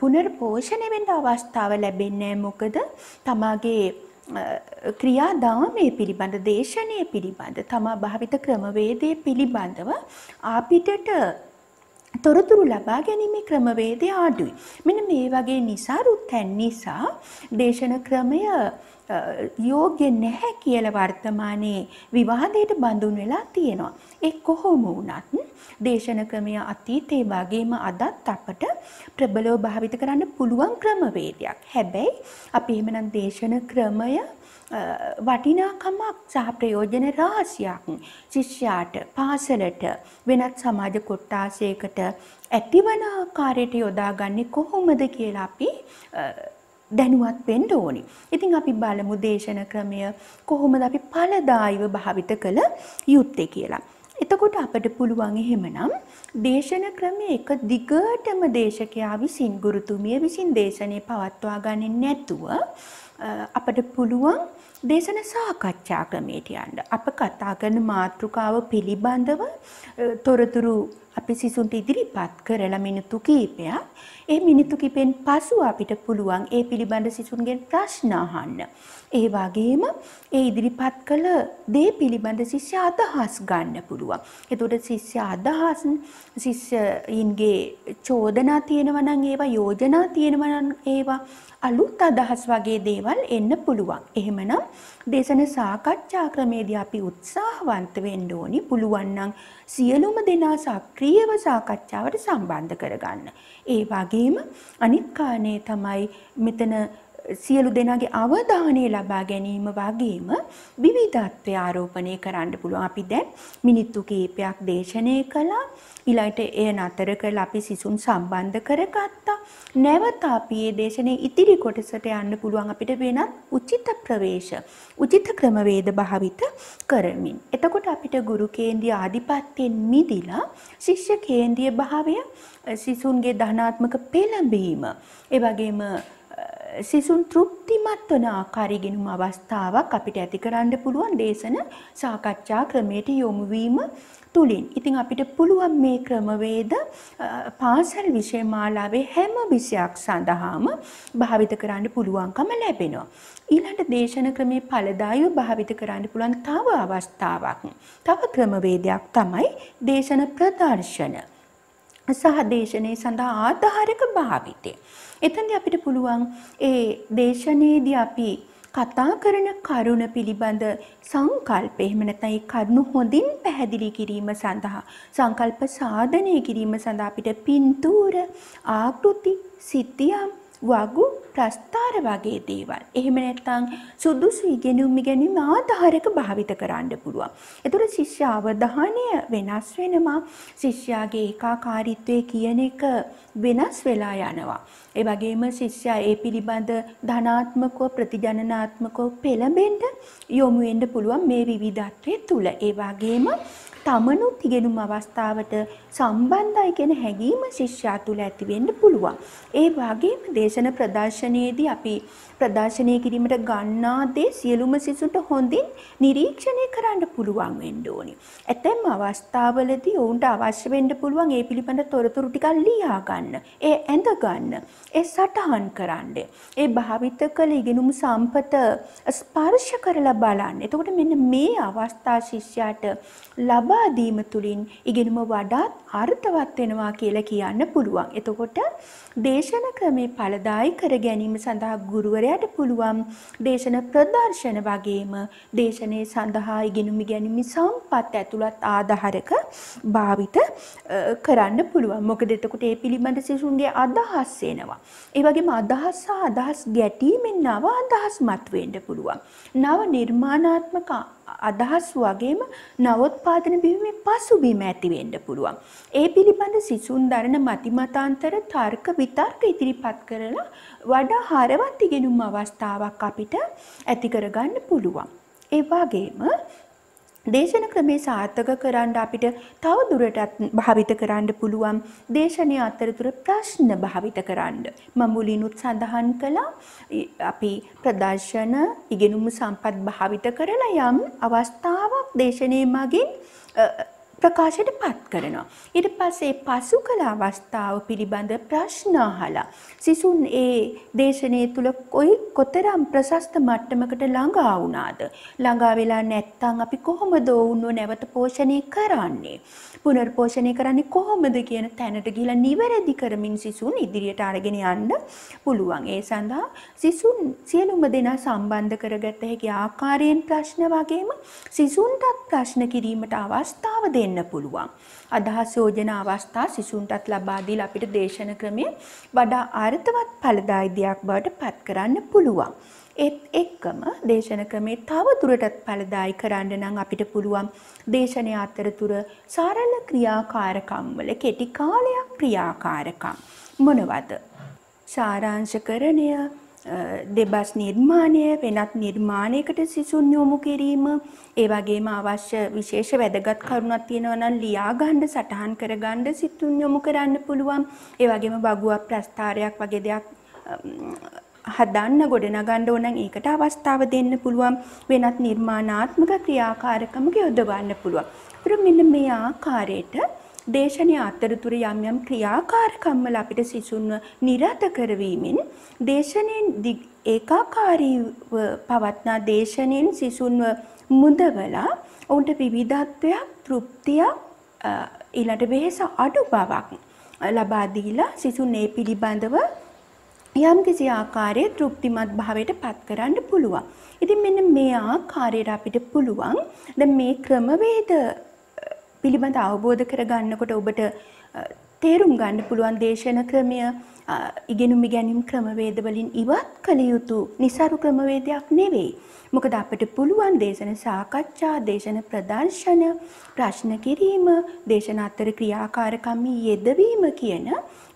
පුනර්පෝෂණය වෙන්න අවස්ථාව ලැබෙන්නේ මොකද? තමාගේ ක්‍රියාදාම මේ පිළිබඳ දේශනය පිළිබඳ තමා භාවිත ක්‍රමවේදය පිළිබඳව අපිටට තොරතුරු ලබා ගැනීමේ ක්‍රමවේදය ආඩුයි. මෙන්න මේ වගේ නිසා රුත්හැන් නිසා දේශන ක්‍රමය යෝග්‍ය නැහැ කියලා වර්තමානයේ විවාදයට බඳුන් වෙලා තියෙනවා. ඒ කොහොම වුණත් දේශන ක්‍රමය අතීතයේ වගේම අදත් අපට ප්‍රබලව භාවිත කරන්න පුළුවන් ක්‍රමවේදයක්. හැබැයි අපි එහෙමනම් දේශන ක්‍රමය වටිනාකමක් සහ ප්‍රයෝජන රාශියක් ශිෂ්‍යයාට පාසලට වෙනත් සමාජ කොට්ටාසයකට ඇතිවන ආකාරයට යොදාගන්නේ කොහොමද කියලා අපි දැනුවත් වෙන්න ඕනි. ඉතින් අපි බලමු දේශන ක්‍රමය කොහොමද අපි ඵලදායිව භාවිත කළ යුත්තේ කියලා. එතකොට අපට පුළුවන් එහෙමනම් දේශන ක්‍රමය එක දිගටම දේශකයා විසින් ගුරුතුමිය විසින් දේශනේ පවත්වා ගන්නේ නැතුව අපට පුළුවන් දේශන සාකච්ඡා ක්‍රමයට යන්න. අප කතා කරන මාතෘකාව පිළිබඳව තොරතුරු අපි සිසුන්ට ඉදිරිපත් කරලා මිනිත්තු කිහිපයක් ඒ මිනිත්තු කිපෙන් පසු අපිට පුළුවන් ඒ පිළිබඳ සිසුන්ගෙන් ප්‍රශ්න අහන්න. ඒ වගේම ඒ ඉදිරිපත් කළ දේ පිළිබඳ ශිෂ්‍ය අදහස් ගන්න පුළුවන්. එතකොට ශිෂ්‍ය අදහස් ශිෂ්‍යයින්ගේ චෝදනා තියෙනවා නම් ඒවා යෝජනා තියෙනවා නම් ඒවා අලුත් අදහස් වගේ දේවල් එන්න පුළුවන්. එහෙමනම් දේශන සාකච්ඡා ක්‍රමේදී අපි උත්සාහවන්ත වෙන්න ඕනි පුළුවන් නම් සියලුම දෙනා සක්‍රීයව සාකච්ඡාවට සම්බන්ධ කරගන්න. ඒ වගේම අනිත් කාරණේ තමයි මෙතන සියලු දෙනාගේ අවධානය ලබා ගැනීම වගේම විවිධත්වය ආරෝපණය කරන්න පුළුවන්. අපි දැන් මිනිත්තු කීපයක් දේශනය කළා. ඊළඟට එය නතර කරලා අපි සිසුන් සම්බන්ධ කරගත්තා. නැවත අපි මේ දේශනේ ඉතිරි කොටසට යන්න පුළුවන් අපිට වෙනත් උචිත ප්‍රවේශ, උචිත ක්‍රමවේද භාවිත කරමින්. එතකොට අපිට ගුරු කේන්ද්‍රීය ආධිපත්‍යයෙන් මිදිලා ශිෂ්‍ය කේන්ද්‍රීය භාවය, සිසුන්ගේ ධනාත්මක පෙළඹීම, ඒ වගේම සිසුන් තෘප්තිමත් වන ආකාරයගෙනුම අවස්ථාවක් අපිට ඇති කරන්න පුළුවන් දේශන සාකච්ඡා ක්‍රමයට යොමු වීම තුලින්. ඉතින් අපිට පුළුවන් මේ ක්‍රමවේද පාසල් විෂය මාලාවේ හැම විෂයක් සඳහාම භාවිත කරන්න පුළුවන්කම ලැබෙනවා. ඊළඟ දේශන ක්‍රමයේ ඵලදායීව භාවිත කරන්න පුළුවන් තව අවස්ථාවක්. තව ක්‍රමවේදයක් තමයි දේශන ප්‍රදර්ශන. සහ දේශනයේ සඳහා ආධාරක භාවිතය. එතනදී අපිට පුළුවන් ඒ දේශනයේදී අපි කතා කරන කරුණ පිළිබඳ සංකල්ප එහෙම නැත්නම් ඒ කරුණු හොඳින් පැහැදිලි කිරීම සඳහා සංකල්ප සාධනය කිරීම සඳහා අපිට පින්තූර ආකෘති සිතියම් වගු ප්‍රස්ථාර වගේ දේවල්. එහෙම නැත්නම් සුදුසු ඉගෙනුම් ඉගෙනීම ආධාරක භාවිත කරන්න පුළුවන්. ඒතර ශිෂ්‍ය අවධානය වෙනස් වෙනවා. ශිෂ්‍යයාගේ ඒකාකාරීත්වය කියන එක වෙනස් වෙලා යනවා. ඒ වගේම ශිෂ්‍යයා ඒ පිළිබඳ ධනාත්මකව ප්‍රතිජනනාත්මකව පෙළඹෙන්න යොමු වෙන්න පුළුවන් මේ විවිධත්වයේ තුල. ඒ වගේම තමනුත් ඉගෙනුම් අවස්ථාවට සම්බන්ධයි කියන හැඟීම ශිෂ්‍යයා තුළ ඇති වෙන්න පුළුවන්. ඒ වගේම දේශන ප්‍රදර්ශනයේදී අපි ප්‍රදර්ශනය කිරීමට ගන්නා දේ සියලුම සිසුන්ට හොඳින් නිරීක්ෂණය කරන්න පුළුවන් වෙන්න ඕනේ. ඇතැම් අවස්ථාවලදී ඔවුන්ට අවශ්‍ය වෙන්න පුළුවන් ඒ පිළිබඳ තොරතුරු ටිකක් ලියා ගන්න, ඒ ඇඳ ගන්න, ඒ සටහන් කරන්න, ඒ භාවිත කළ ඉගෙනුම් සම්පත ස්පර්ශ කරලා බලන්න. එතකොට මෙන්න මේ අවස්ථා ශිෂ්‍යයාට ලබා දීම තුලින් ඉගෙනුම වඩාත් අර්ථවත් වෙනවා කියලා කියන්න පුළුවන්. එතකොට දේශන ක්‍රමේ ඵලදායි කර ගැනීම සඳහා ගුරුවරයාට පුළුවන් දේශන ප්‍රදර්ශන වගේම දේශනයේ සඳහා ඉගෙනුම් ගැනීම සම්පත් ඇතුළත් ආධාරක භාවිත කරන්න පුළුවන්. මොකද එතකොට ඒ පිළිබඳ සිසුන්ගේ අදහස් එනවා. ඒ වගේම අදහස් සහ අදහස් ගැටීමෙන් නව අදහස් මතුවෙන්න පුළුවන්. නව නිර්මාණාත්මක අදහස් වගේම නවෝත්පාදන බිහිවීමේ පසුබිම ඇති වෙන්න පුළුවන්. ඒ පිළිබඳ සිසුන් දරන මතිමතාන්තර තර්ක විතර්ක ඉදිරිපත් කරලා වඩා හරවත් ඉගෙනුම් අවස්ථාවක් අපිට ඇති කරගන්න පුළුවන්. ඒ වගේම දේශන ක්‍රමේ සාර්ථක කරන්න අපිට තව දුරටත් භාවිත කරන්න පුළුවන් දේශනය අතරතුර ප්‍රශ්න භාවිත කරන්න. මම මුලිනුත් සඳහන් කළා අපි ප්‍රදර්ශන ඉගෙනුම සම්පත් භාවිත කරලා යම් අවස්ථාවක් දේශනයේ මගින් ප්‍රකාශයට පත් කරනවා. ඊට පස්සේ පසු කළ අවස්ථාව පිළිබඳ ප්‍රශ්න අහලා සිසුන් ඒ දේශනය තුල කොයි කොතරම් ප්‍රශස්ත මට්ටමකට ළඟා වුණාද? ළඟා වෙලා නැත්නම් අපි කොහොමද වුණෝ නැවත පෝෂණය කරන්නේ? පුනර්පෝෂණය කරන්නේ කොහොමද කියන තැනට ගිහිලා නිවැරදි කරමින් සිසුන් ඉදිරියට අරගෙන යන්න පුළුවන්. ඒ සඳහා සිසුන් සියලුම දෙනා සම්බන්ධ කරගත හැකි ආකාරයෙන් ප්‍රශ්න වගේම සිසුන්ටත් ප්‍රශ්න කිරීමට අවස්ථාව දෙන්න වෙන්න පුළුවන්. අදහස් යෝජන අවස්ථා සිසුන්ටත් ලබා දීලා අපිට දේශන ක්‍රමය වඩා අර්ථවත් ඵලදායි දෙයක් බවට පත් කරන්න පුළුවන්. ඒත් එක්කම දේශන ක්‍රමේ තව දුරටත් ඵලදායි කරන්න නම් අපිට පුළුවන් දේශනය අතරතුර සරල ක්‍රියාකාරකම් වල කෙටි කාලයක් ක්‍රියාකාරකම් මොනවද? සාරාංශකරණය දෙබස් නිර්මාණය වෙනත් නිර්මාණයකට සිසුන් යොමු කිරීම ඒ වගේම අවශ්‍ය විශේෂ වැදගත් කරුණක් තියෙනවා නම් ලියා ගන්න සටහන් කර ගන්න සිතුන් යොමු කරන්න පුළුවන් ඒ වගේම බගුවක් ප්‍රස්ථාරයක් වගේ දෙයක් හදන්න ගොඩනගන්න ඕන නම් ඒකට අවස්ථාව දෙන්න පුළුවන් වෙනත් නිර්මාණාත්මක ක්‍රියාකාරකම් යොදවන්න පුළුවන්. ඒත් මෙන්න මේ ආකාරයට දේශනය අතරතුර යම් යම් ක්‍රියාකාරකම්වල අපිට සිසුන්ව නිරත කරවීමෙන් දේශනෙන් ඒකාකාරීව පවත්නා දේශනෙන් සිසුන්ව මුදවලා ඔවුන්ට විවිධත්වයක් තෘප්තියක් ඊළඟ වෙහස අඩු බවක් ලබා දීලා සිසුන් ඒ පිළිබඳව යම් කිසි ආකාරයේ තෘප්තිමත් භාවයට පත් කරන්න පුළුවන්. ඉතින් මෙන්න මේ ආකාරයට අපිට පුළුවන් දැන් මේ ක්‍රමවේද පිළිබඳ අවබෝධ කරගන්නකොට ඔබට තේරුම් ගන්න පුළුවන් දේශන ක්‍රමය ඉගෙනුම් ඉගැනීම් ක්‍රමවේදවලින් ඉවත් කළ යුතු નિસાරු ක්‍රමවේදයක් නෙවෙයි. මොකද අපිට පුළුවන් දේශන සාකච්ඡා, දේශන ප්‍රදර්ශන, ප්‍රශ්න කිරීම, දේශන අතර ක්‍රියාකාරකම් යෙදවීම කියන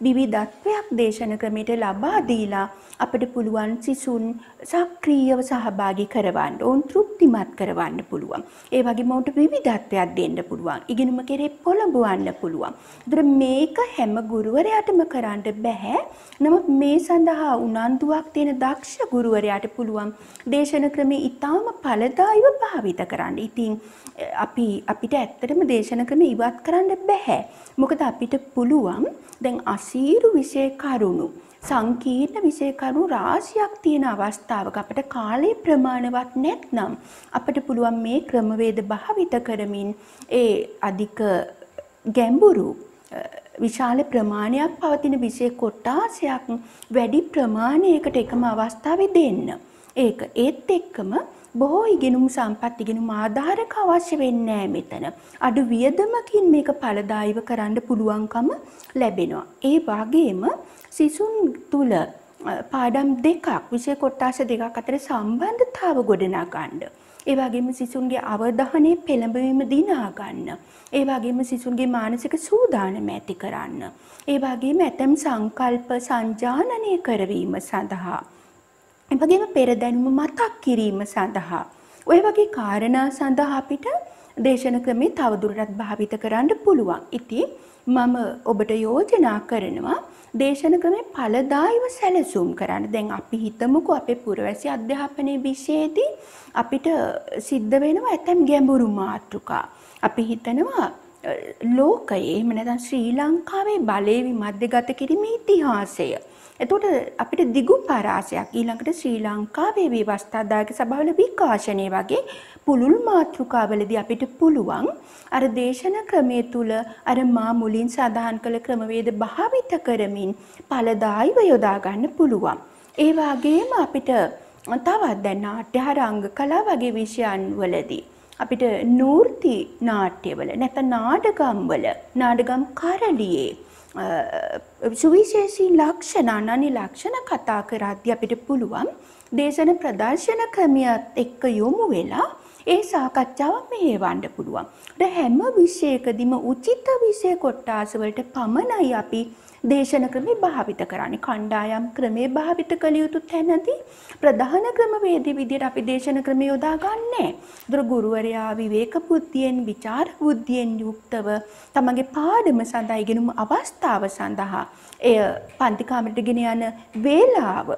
විවිධත්වයක් දේශන ක්‍රමයට ලබා දීලා අපිට පුළුවන් සිසුන් සක්‍රීයව සහභාගී කරවන්න ඕන් තෘප්තිමත් කරවන්න පුළුවන්. ඒ වගේම උන්ට විවිධත්වයක් දෙන්න පුළුවන්. ඉගෙනුම කෙරේ පොළඹවන්න පුළුවන්. ඒතර මේක හැම ගුරුවරයාටම කරන්න බෑ. නමුත් මේ සඳහා උනන්දුවක් තියෙන දක්ෂ ගුරුවරයාට පුළුවන් දේශන ක්‍රමය ඉතාම ඵලදායීව භාවිත කරන්න. ඉතින් අපි අපිට ඇත්තටම දේශන ක්‍රම ඉවත් කරන්න බෑ. මොකද අපිට පුළුවන් දැන් 80 සීරු විෂය කරුණු සංකීර්ණ විෂය කරුණු රාශියක් තියෙන අවස්ථාවක අපට කාලේ ප්‍රමාණවත් නැත්නම් අපට පුළුවන් මේ ක්‍රමවේද භාවිත කරමින් ඒ අධික ගැඹුරු විශාල ප්‍රමාණයක් පවතින විෂය කොටාසයක් වැඩි ප්‍රමාණයකට එකම අවස්ථාවේ දෙන්න. ඒක ඒත් එක්කම බොහෝ ඉගෙනුම් සම්පත් ඉගෙනුම් ආධාරක අවශ්‍ය වෙන්නේ මෙතන. අඩු වියදමකින් මේක ඵලදායිව කරන්න පුළුවන්කම ලැබෙනවා. ඒ වගේම සිසුන් තුල පාඩම් දෙකක් විෂය කොටස් දෙකක් අතර සම්බන්ධතාව ගොඩනගා ගන්න. ඒ වගේම සිසුන්ගේ අවධානය පෙළඹවීම දිනා ගන්න. ඒ වගේම සිසුන්ගේ මානසික සූදානම ඇති කරන්න. ඒ වගේම ඇතම් සංකල්ප සංජානනය කරවීම සඳහා එවගේම පෙරදැනුම මතක් කිරීම සඳහා ඔය වගේ කාරණා සඳහා අපිට දේශන ක්‍රමේ තවදුරටත් භාවිත කරන්න පුළුවන්. ඉතින් මම ඔබට යෝජනා කරනවා දේශන ක්‍රමේ ඵලදායීව සැලසුම් කරන්න. දැන් අපි හිතමුකෝ අපේ පුරවැසි අධ්‍යාපනයේ විෂයේදී අපිට සිද්ධ වෙනවා ඇතම් ගැඹුරු මාතෘකා. අපි හිතනවා ලෝකයේ එහෙම නැත්නම් ශ්‍රී ලංකාවේ බලේ විමධ්‍යගත කිරීමේ ඉතිහාසය එතකොට අපිට දිගු පරාසයක් ඊළඟට ශ්‍රී ලංකාවේ විවස්ථාදායක සභාවල විකාශනය වගේ පුළුල් මාතෘකාවලදී අපිට පුළුවන් අර දේශන ක්‍රමයේ තුල අර මා මුලින් සඳහන් කළ ක්‍රමවේද භාවිත කරමින් ඵලදායිව යොදා ගන්න පුළුවන්. ඒ වගේම අපිට තවත් දැන් නාට්‍ය හා රංග කලා වගේ විෂයන් වලදී අපිට නූර්ති නාට්‍යවල නැත්නම් නාඩගම් වල නාඩගම් කරලියේ සුවිශේෂී ලක්ෂණ අනනි ලක්ෂණ කතා කරද්දී අපිට පුළුවන් දේශන ප්‍රදර්ශන ක්‍රමියත් එක්ක යොමු වෙලා ඒ සාකච්ඡාව මෙහෙවන්න පුළුවන්. හැම විෂයකදීම උචිත විෂය කොටාස වලට පමණයි අපි දේශන ක්‍රමේ භාවිත කරන්නේ. කණ්ඩායම් ක්‍රමේ භාවිත කළ යුතු තැනදී ප්‍රධාන ක්‍රමවේදී විදිහට අපි දේශන ක්‍රමය යොදාගන්නේ. දුර ගුරුවරයා විවේක බුද්ධියෙන්, විචාර බුද්ධියෙන් යුක්තව තමගේ පාඩම සඳහා ඉගෙනුම අවස්ථාව සඳහා එය පන්ති කාමරට ගෙන යන වේලාව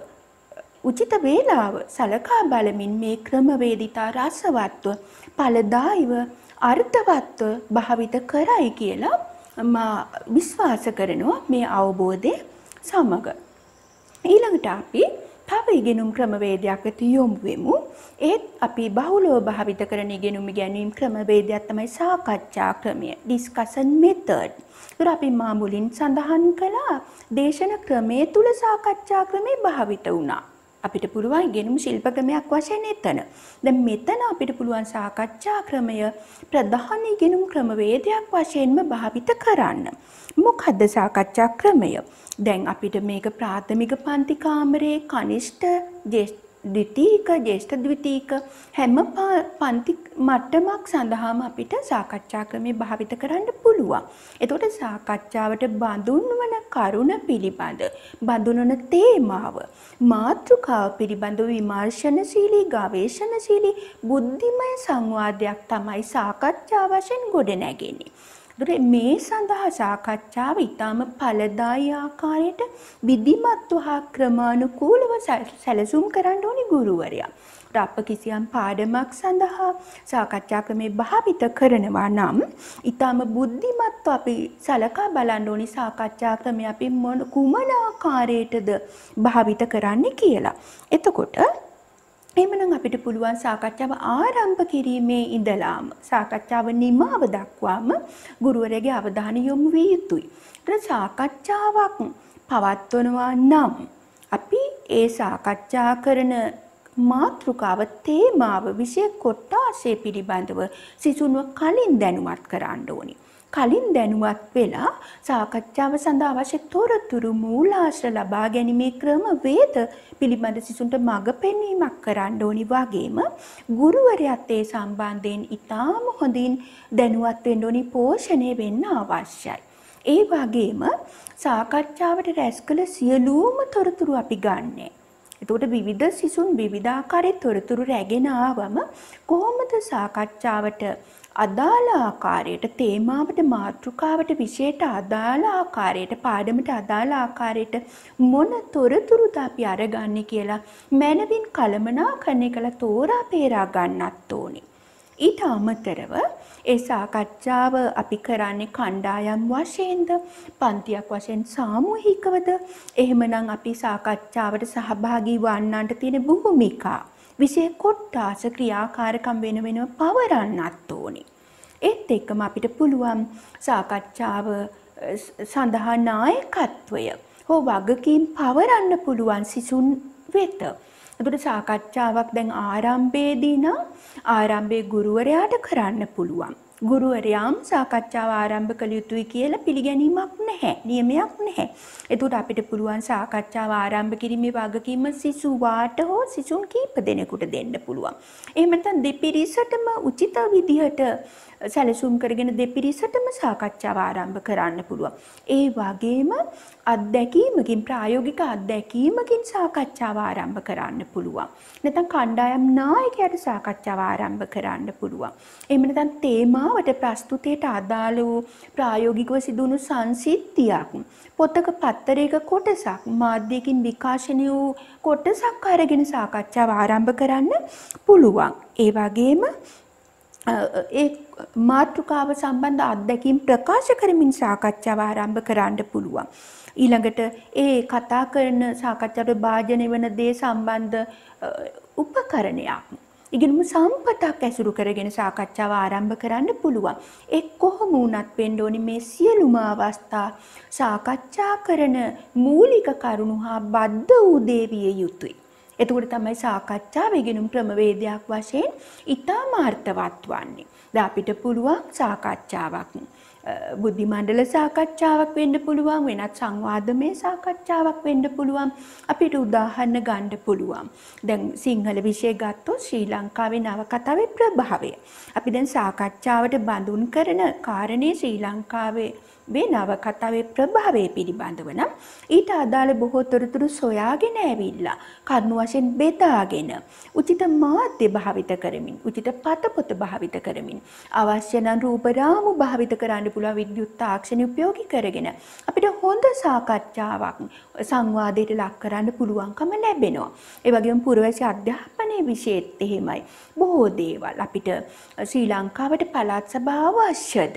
උචිත වේලාව සලකා බලමින් මේ ක්‍රමවේදිතා රසවත්ව ඵලදායිව අර්ථවත්ව භාවිත කරයි කියලා මා විශ්වාස කරනවා මේ අවබෝධය සමග. ඊළඟට අපි තව ඉගෙනුම් ක්‍රමවේදයකට යොමු වෙමු. ඒත් අපි බහුලව භාවිත කරන ඉගෙනුම් ගැනීම ක්‍රමවේදයක් තමයි සාකච්ඡා ක්‍රමය, discussion method. ඒතර අපි මා මුලින් සඳහන් කළා දේශන ක්‍රමයේ තුල සාකච්ඡා ක්‍රමේ භාවිත වුණා. අපිට පුළුවන් ඉගෙනුම් ශිල්ප ක්‍රමයක් වශයෙන් එතන. දැන් මෙතන අපිට පුළුවන් සාකච්ඡා ක්‍රමය ප්‍රධාන ඉගෙනුම් ක්‍රමවේදයක් වශයෙන්ම භාවිත කරන්න. මොකද්ද සාකච්ඡා ක්‍රමය? දැන් අපිට මේක ප්‍රාථමික පන්ති කාමරයේ කනිෂ්ඨ ජ්‍යෙෂ්ඨ ද්විතීක ජේෂ්ඨ ද්විතීක හැම පන්ති මට්ටමක් සඳහාම අපිට සාකච්ඡා ක්‍රමය භාවිත කරන්න පුළුවන්. එතකොට සාකච්ඡාවට බඳුන්වන කරුණ පිළිබඳ බඳුනන තේමාව මාතෘකාව පිළිබඳ විමර්ශනශීලී ගවේෂණශීලී බුද්ධිමය සංවාදයක් තමයි සාකච්ඡා වශයෙන් ගොඩනැගෙන්නේ. දුරේ මේ සඳහා සාකච්ඡාව ඊටම ඵලදායි ආකාරයට විධිමත්ව හා ක්‍රමානුකූලව සැලසුම් කරන්න ඕනි ගුරුවරයා. අප කිසියම් පාඩමක් සඳහා සාකච්ඡා ක්‍රමේ භාවිත කරනවා නම් ඊටම බුද්ධිමත්ව අපි සලකා බලන්න ඕනි සාකච්ඡා ක්‍රමේ අපි මොන කුමන ආකාරයටද භාවිත කරන්නේ කියලා. එතකොට එමනම් අපිට පුළුවන් සාකච්ඡාව ආරම්භ කිරීමේ ඉඳලාම සාකච්ඡාව නිමාව දක්වාම ගුරුවරයාගේ අවධානය යොමු විය යුතුයි. ඒතර සාකච්ඡාවක් පවත්වනවා නම් අපි ඒ සාකච්ඡා කරන මාතෘකාව තේමාව විශේෂ කොටාසේ පිළිබඳව සිසුන්ව කලින් දැනුවත් කරන්න ඕනේ. කලින් දැනුවත් වෙලා සාකච්ඡාව සඳහා අවශ්‍ය තොරතුරු මූලාශ්‍ර ලබා ගැනීමේ ක්‍රමවේද පිළිබඳ සිසුන්ට මඟ පෙන්වීමක් කරන්න ඕනි වගේම ගුරුවරයාත් ඒ සම්බන්ධයෙන් ඉතාම හොඳින් දැනුවත් වෙන්න ඕනි පෝෂණය වෙන්න අවශ්‍යයි. ඒ වගේම සාකච්ඡාවට රැස් කළ සියලුම තොරතුරු අපි ගන්නේ. එතකොට විවිධ සිසුන් විවිධාකාරයේ තොරතුරු රැගෙන ආවම කොහොමද සාකච්ඡාවට අදාළ ආකාරයට තේමාවට මාතෘකාවට විෂයට අදාළ ආකාරයට පාඩමට අදාළ ආකාරයට මොන තොරතුරුද අපි අරගන්නේ කියලා මනවින් කලමනාකරණය කළ තෝරා බේරා ගන්නත් ඕනේ. ඊට අමතරව ඒ සාකච්ඡාව අපි කරන්නේ කණ්ඩායම් වශයෙන්ද පන්තියක් වශයෙන් සාමූහිකවද එහෙමනම් අපි සාකච්ඡාවට සහභාගී වන්නන්ට තියෙන භූමිකා විෂය කොට්ටාස ක්‍රියාකාරකම් වෙන වෙනම පවරන්නත් ඕනි. ඒත් එක්කම අපිට පුළුවන් සාකච්ඡාව සඳහා නායකත්වය හෝ වගකීම් පවරන්න පුළුවන් සිසුන් වෙත. එතකොට සාකච්ඡාවක් දැන් ආරම්භයේදී නම් ආරම්භයේ ගුරුවරයාට කරන්න පුළුවන්. ගුරුවරයාම සාකච්ඡාව ආරම්භ කළ යුතුයි කියලා පිළිගැනීමක් නැහැ. නියමයක් නැහැ. එතකොට අපිට පුළුවන් සාකච්ඡාව ආරම්භ කිරීමේ වගකීම සිසුවාට හෝ සිසුන් කීප දෙනෙකුට දෙන්න පුළුවන්. එහෙම නැත්නම් දෙපිරිසටම උචිත විදිහට සැලසුම් කරගෙන දෙපිරිසටම සාකච්ඡාව ආරම්භ කරන්න පුළුවන්. ඒ වගේම අත්දැකීමකින් ප්‍රායෝගික අත්දැකීමකින් සාකච්ඡාව ආරම්භ කරන්න පුළුවන්. නැත්නම් කණ්ඩායම් නායකයාට සාකච්ඡාව ආරම්භ කරන්න පුළුවන්. එහෙම නැත්නම් තේමාව මට ප්‍රස්තුතයට අදාළ වූ ප්‍රායෝගිකව සිදුණු සංසිද්ධියක් පොතක පත්තරයක කොටසක් මාධ්‍යකින් විකාශනය වූ කොටසක් අරගෙන සාකච්ඡාව ආරම්භ කරන්න පුළුවන්. ඒ වගේම ඒ මාතෘකාව සම්බන්ධ අත්දැකීම් ප්‍රකාශ කරමින් සාකච්ඡාව ආරම්භ කරන්න පුළුවන්. ඊළඟට ඒ කතා කරන සාකච්ඡාවට භාජනය වන දේ සම්බන්ධ උපකරණයක් ඉගෙනුම සම්පතක් ඇසුරු කරගෙන සාකච්ඡාව ආරම්භ කරන්න පුළුවන්. ඒ කොහොම වුණත් වෙන්න ඕනි මේ සියලුම අවස්ථා සාකච්ඡා කරන මූලික කරුණු හා බද්ධ වූ දේවිය යුතුයි. එතකොට තමයි සාකච්ඡාව ඉගෙනුම් ක්‍රමවේදයක් වශයෙන් ඉතා මාර්ථවත් වන්නේ. ද අපිට පුළුවන් සාකච්ඡාවක්. බුද්ධි මණ්ඩල සාකච්ඡාවක් වෙන්න පුළුවන් වෙනත් සංවාදමය සාකච්ඡාවක් වෙන්න පුළුවන් අපිට උදාහරණ ගන්න පුළුවන් දැන් සිංහල විෂය ගත්තොත් ශ්‍රී ලංකාවේ නවකතාවේ ප්‍රභාවය අපි දැන් සාකච්ඡාවට බඳුන් කරන කාරණේ ශ්‍රී ලංකාවේ මේ නවකතාවේ ප්‍රභාවය පිළිබඳව නම් ඊට අදාළ බොහෝ තොරතුරු සොයාගෙන ඇවිල්ලා කර්ණු වශයෙන් බෙදාගෙන උචිත මාධ්‍ය භාවිත කරමින් උචිත පතපොත භාවිත කරමින් අවශ්‍ය නම් රූප රාමු භාවිත කරන්න පුළුවන් විද්‍යුත් තාක්ෂණ උපයෝගී කරගෙන අපිට හොඳ සාකච්ඡාවක් සංවාදයට ලක් කරන්න පුළුවන්කම ලැබෙනවා. ඒ වගේම පුරවැසි අධ්‍යාපනයේ විශේෂත් එහෙමයි. බොහෝ දේවල් අපිට ශ්‍රී ලංකාවට පළාත් සභාව අවශ්‍යද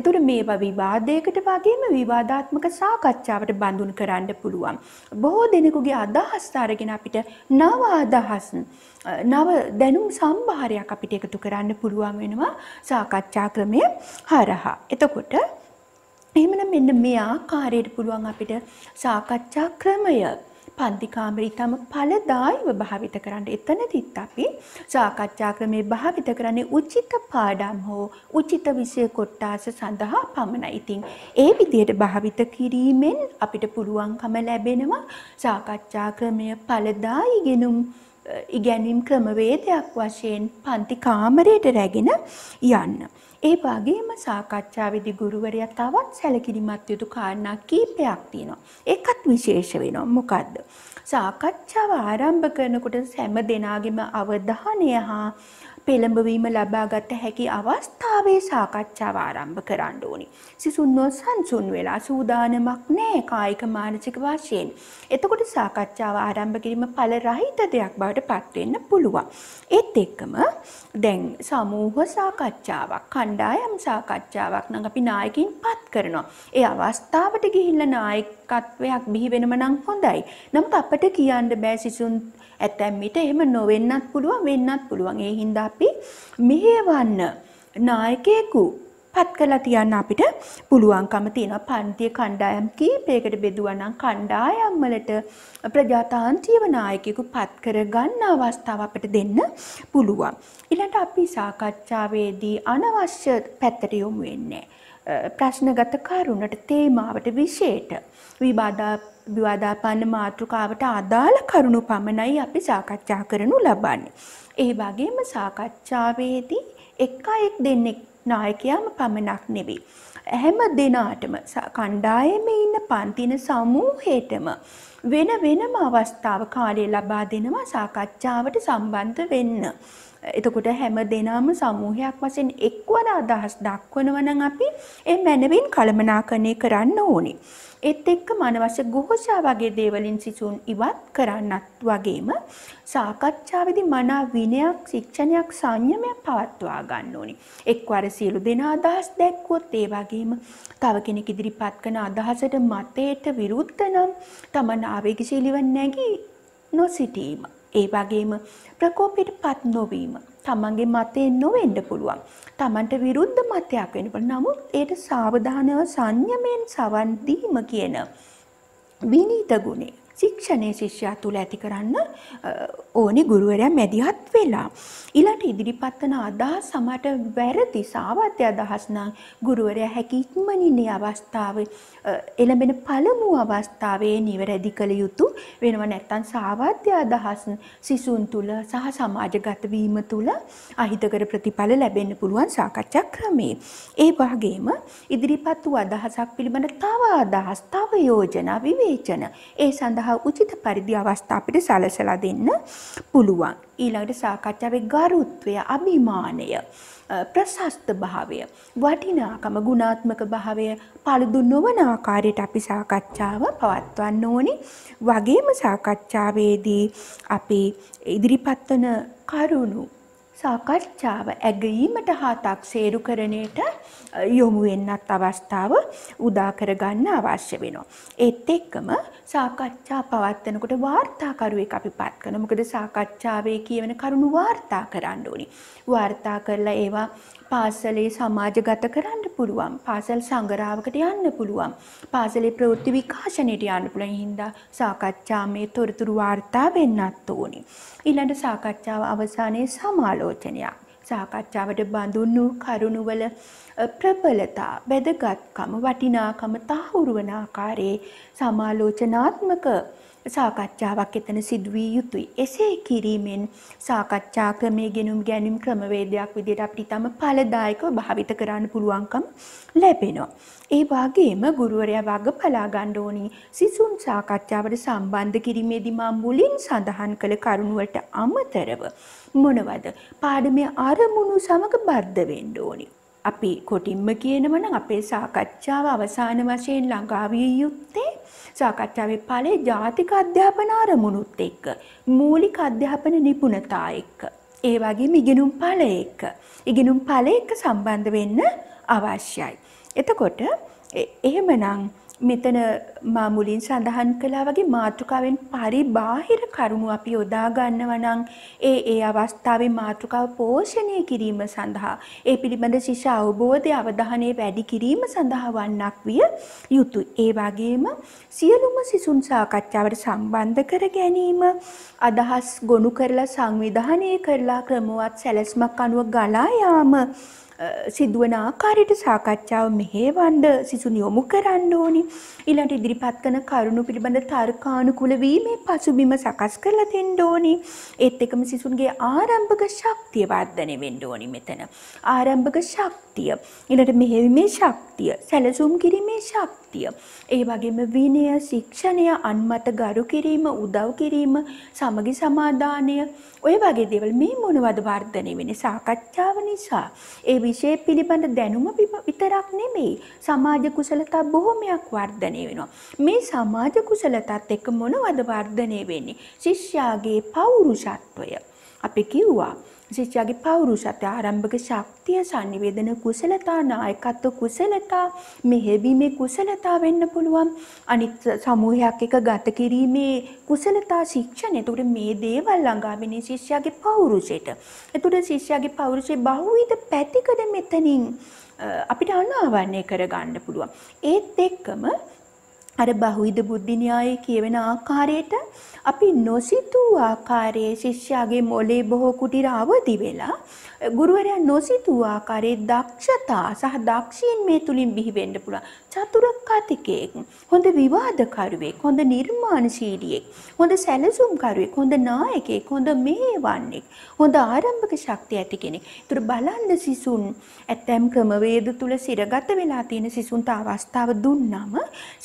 එතුට මේවා විවාදයකට වගේම විවාධාත්මක සාකච්ඡාවට බඳුන් කරන්න පුළුවන්. බොහෝ දෙනෙකුගේ අදහස්ථාරගෙන අපිට නව අදහස් නව දැනුම් සම්භාරයක් අපිට එකතු කරන්න පුළුවන් වෙනවා සාකච්ඡා ක්‍රමය හරහා. එතකොට එහෙමනම් මෙන්න මේ ආකාරයට පුළුවන් අපිට සාකච්ඡා ක්‍රමය පන්තිකාමරී තම පලදායිව භාවිත කරන්න. එතනදිත් අපි සාකච්ඡා ක්‍රමේ භාවිත කරන්නේ උචිත පාඩම් හෝ උචිත විෂය කොට්ටාස සඳහා පමණයි. ඉතින් ඒ විදිහට භාවිත කිරීමෙන් අපිට පුළුවන්කම ලැබෙනවා සාකච්ඡා ක්‍රමය පලදායි ගෙනුම් ඉගැනීම් ක්‍රමවේදයක් වශයෙන් පන්ති කාමරයට රැගෙන යන්න. ඒ වගේම සාකච්ඡාවේදී ගුරුවරයා තවත් සැලකිලිමත් යුතු කාරණා කීපයක් තියෙනවා. ඒකත් විශේෂ වෙනවා. මොකද්ද? සාකච්ඡාව ආරම්භ කරනකොට හැම දෙනාගේම අවධානය හා පෙළඹවීම ලබාගත හැකි අවස්ථාවේ සාකච්ඡාව ආරම්භ කරන්න ඕනි. සිසුන් නොසන්සුන් වෙලා සූදානමක් නෑ කායික මානසික වශයෙන්. එතකොට සාකච්ඡාව ආරම්භ කිරීම ඵල රහිත දෙයක් බවට පත් වෙන්න පුළුවන්. ඒත් එක්කම දැන් සමූහ සාකච්ඡාවක්, කණ්ඩායම් සාකච්ඡාවක් නම් අපි නායකින් පත් කරනවා. ඒ අවස්ථාවට ගිහිල්ලා නායකත්වයක් බිහි වෙනම නම් හොඳයි. නමුත් අපිට කියන්න බෑ සිසුන් ඇතැම් විට එහෙම නොවෙන්නත් පුළුවන් වෙන්නත් පුළුවන්. ඒ හින්දා අපි මෙහෙවන්න නායකයෙකු පත් කරලා තියන්න අපිට පුළුවන්කම තියෙනවා පන්තිය කණ්ඩායම් කීපයකට බෙදුවා නම් කණ්ඩායම් වලට ප්‍රජාතන්ත්‍රීව නායකයෙකු පත් කරගන්න අවස්ථාව අපිට දෙන්න පුළුවන්. ඊළඟට අපි සාකච්ඡාවේදී අනවශ්‍ය පැත්තට යොමු වෙන්නේ නැහැ. ප්‍රශ්නගත කරුණට තේමාවට විශේෂට විවාදාපන්න මාතෘකාවට අදාළ කරුණු පමණයි අපි සාකච්ඡා කරනු ලබන්නේ. ඒ වගේම සාකච්ඡාවේදී එක එක් දෙන්නෙක් නායකයාම පමණක් නෙවෙයි. හැම දිනාටම කණ්ඩායමේ ඉන්න පන්තින සමූහයටම වෙන වෙනම අවස්ථාව කාලය ලබා දෙනවා සාකච්ඡාවට සම්බන්ධ වෙන්න. එතකොට හැම දෙනාම සමූහයක් වශයෙන් එක්වන අදහස් දක්වනවා නම් අපි ඒ මනවින් කළමනාකරණය කරන්න ඕනේ. ඒත් එක්ක මනවශ්‍ය ගුහසා වගේ දේවලින් සිසුන් ඉවත් කරන්නත් වගේම සාකච්ඡාවේදී මනා විනයක් ශික්ෂණයක් සංයමයක් පවත්වා ගන්න ඕනේ. එක්වර සියලු දෙනා අදහස් දැක්වුවොත් ඒ වගේම තව කෙනෙක් ඉදිරිපත් කරන අදහසට මතයට විරුද්ධ නම් තමන් ආවේගශීලීව නැගී නොසිටීම. ඒ වගේම ප්‍රකෝපයට පත් නොවීම තමන්ගේ මතේ නොවෙන්න පුළුවන්. තමන්ට විරුද්ධ මතයක් වෙන්න පුළුවන්. නමුත් ඒට සාවධානව සංයමයෙන් සවන් දීම කියන විනීත ගුණේ ශික්ෂණය ශිෂ්‍යයා තුළ ඇති කරන්න ඕනේ ගුරුවරයා මැදිහත් වෙලා. ඊළඟට ඉදිරිපත් කරන අදහස් සමට වැරදි සාවත්‍ය අදහස් නම් ගුරුවරයා හැකි ඉක්මනින්නේ අවස්ථාවේ එළඹෙන පළමු අවස්ථාවේ නිවැරදි කළ යුතු වෙනව නැත්නම් සාවත්‍ය අදහස් සිසුන් තුළ සහ සමාජගත වීම තුළ අහිතකර ප්‍රතිඵල ලැබෙන්න පුළුවන් සාකච්ඡා ක්‍රමේ. ඒ වගේම ඉදිරිපත් වූ අදහසක් පිළිබඳ තව අදහස් තව යෝජනා විවේචන ඒ සඳහා සඳහා උචිත පරිදි අවස්ථා අපිට සලසලා දෙන්න පුළුවන්. ඊළඟට සාකච්ඡාවේ ගරුත්වය, අභිමානය, ප්‍රශස්ත භාවය, වටිනාකම, ගුණාත්මක භාවය paludu නොවන ආකාරයට අපි සාකච්ඡාව පවත්වන්න ඕනේ. වගේම සාකච්ඡාවේදී අපි ඉදිරිපත් කරන කරුණු සාකච්ඡාව ඇගීමට හා තක්සේරු කරණයට යොමු වෙන්නත් අවස්ථාව උදා කරගන්න අවශ්‍ය වෙනවා. ඒත් එක්කම සාකච්ඡා පවත්වනකොට වාර්තාකරුවෙක් අපි පත් කරන. මොකද සාකච්ඡාවේ කියවෙන කරුණු වාර්තා කරන්න ඕනි. වාර්තා කරලා ඒවා පාසලේ සමාජගත කරන්න පුළුවන්. පාසල් සංගරාවකට යන්න පුළුවන්. පාසලේ ප්‍රවෘත්ති විකාශනයට යන්න පුළුවන්. හින්දා සාකච්ඡාමේ තොරතුරු වාර්තා වෙන්නත් ඕනේ. ඊළඟ සාකච්ඡාව අවසානයේ සමාලෝචනයක්. සාකච්ඡාවට බඳුන්නු කරුණුවල ප්‍රබලතා වැදගත්කම වටිනාකම තහවුරු වන ආකාරයේ සමාලෝචනාත්මක සාකච්ඡාවක් එතන සිදුවිය යුතුයි. එසේ කිරීමෙන් සාකච්ඡා ක්‍රමයේ ගෙනුම් ගැනීම ක්‍රමවේදයක් විදිහට අපිට ඊටම ඵලදායකව භාවිත කරන්න පුළුවන්කම ලැබෙනවා. ඒ වගේම ගුරුවරයා වග පලා ගන්න ඕනි. සිසුන් සාකච්ඡාවට සම්බන්ධ කිරීමේදී මා මුලින් සඳහන් කළ කරුණුවට අමතරව මොනවද? පාඩමේ අරමුණු සමග බද්ධ වෙන්න ඕනි. අපි කොටින්ම කියනම නම් අපේ සාකච්ඡාව අවසාන වශයෙන් ළඟාවිය යුත්තේ සාකච්ඡාවේ ඵලයේ ජාතික අධ්‍යාපන අරමුණුත් එක්ක මූලික අධ්‍යාපන නිපුණතා එක්ක ඒ වගේම ඉගෙනුම් ඵල එක්ක ඉගෙනුම් ඵල එක්ක සම්බන්ධ වෙන්න අවශ්‍යයි. එතකොට එහෙමනම් මෙතන මා මුලින් සඳහන් කළා වගේ මාතෘකාවෙන් පරිබාහිර කරුණු අපි යොදා ගන්නවා නම් ඒ ඒ අවස්ථාවේ මාතෘකාව පෝෂණය කිරීම සඳහා ඒ පිළිබඳ ශිෂ්‍ය අවබෝධය අවධානය වැඩි කිරීම සඳහා වන්නක් විය යුතුය. ඒ වගේම සියලුම සිසුන් සාකච්ඡාවට සම්බන්ධ කර ගැනීම අදහස් ගොනු කරලා සංවිධානය කරලා ක්‍රමවත් සැලැස්මක් අනුව ගලා යාම සිදුවන ආකාරයට සාකච්ඡාව මෙහෙවන්න සිසුන් යොමු කරන්න ඕනි. ඊළඟට ඉදිරිපත් කරන කරුණු පිළිබඳ තර්කානුකූල වීමේ පසුබිම සකස් කරලා දෙන්න ඕනි. ඒත් එක්කම සිසුන්ගේ ආරම්භක ශක්තිය වර්ධනය වෙන්න ඕනි මෙතන. ආරම්භක ශක්තිය. ඊළඟට මෙහෙවීමේ ශක්තිය, සැලසුම් කිරීමේ ශක්තිය. ඒ වගේම විනය, ශික්ෂණය, අන්මත ගරු කිරීම, උදව් කිරීම, සමගි සමාදානය ඔය වගේ දේවල් මේ මොනවද වර්ධනය වෙන්නේ සාකච්ඡාව නිසා ඒ විෂය පිළිබඳ දැනුම විතරක් නෙමෙයි සමාජ කුසලතා බොහොමයක් වර්ධනය වර්ධනය වෙනවා. මේ සමාජ කුසලතත් එක්ක මොනවද වර්ධනය වෙන්නේ? ශිෂ්‍යයාගේ පෞරුෂත්වය. අපි කිව්වා ශිෂ්‍යයාගේ පෞරුෂත්වය ආරම්භක ශක්තිය sannivedana කුසලතා නායකත්ව කුසලතා මෙහෙවීමේ කුසලතා වෙන්න පුළුවන් අනිත් සමූහයක් එක ගත කිරීමේ කුසලතා ශික්ෂණ එතකොට මේ දේවල් ළඟා වෙන්නේ ශිෂ්‍යයාගේ පෞරුෂයට එතකොට ශිෂ්‍යයාගේ පෞරුෂයේ බහුවිධ පැතිකඩ මෙතනින් අපිට අනාවරණය කරගන්න පුළුවන් ඒත් එක්කම අර බහුවිධ බුද්ධි න්‍යායයේ කියවෙන ආකාරයට අපි නොසිතූ ආකාරයේ ශිෂ්‍යයාගේ මොලේ බොහෝ කුටිර අවදි වෙලා ගුරුවරයා නොසිතූ ආකාරයේ දක්ෂතා සහ දක්ෂීන් මේ තුලින් බිහි වෙන්න පුළුවන්. චතුර කතිකයෙක්, හොඳ විවාදකරුවෙක්, හොඳ නිර්මාණශීලියෙක්, හොඳ සැලසුම්කරුවෙක්, හොඳ නායකයෙක්, හොඳ මේවන්නෙක්, හොඳ ආරම්භක ශක්තිය ඇති කෙනෙක්. ඒතර බලන්න සිසුන් ඇතැම් ක්‍රමවේද තුල සිරගත වෙලා තියෙන සිසුන්ට අවස්ථාව දුන්නම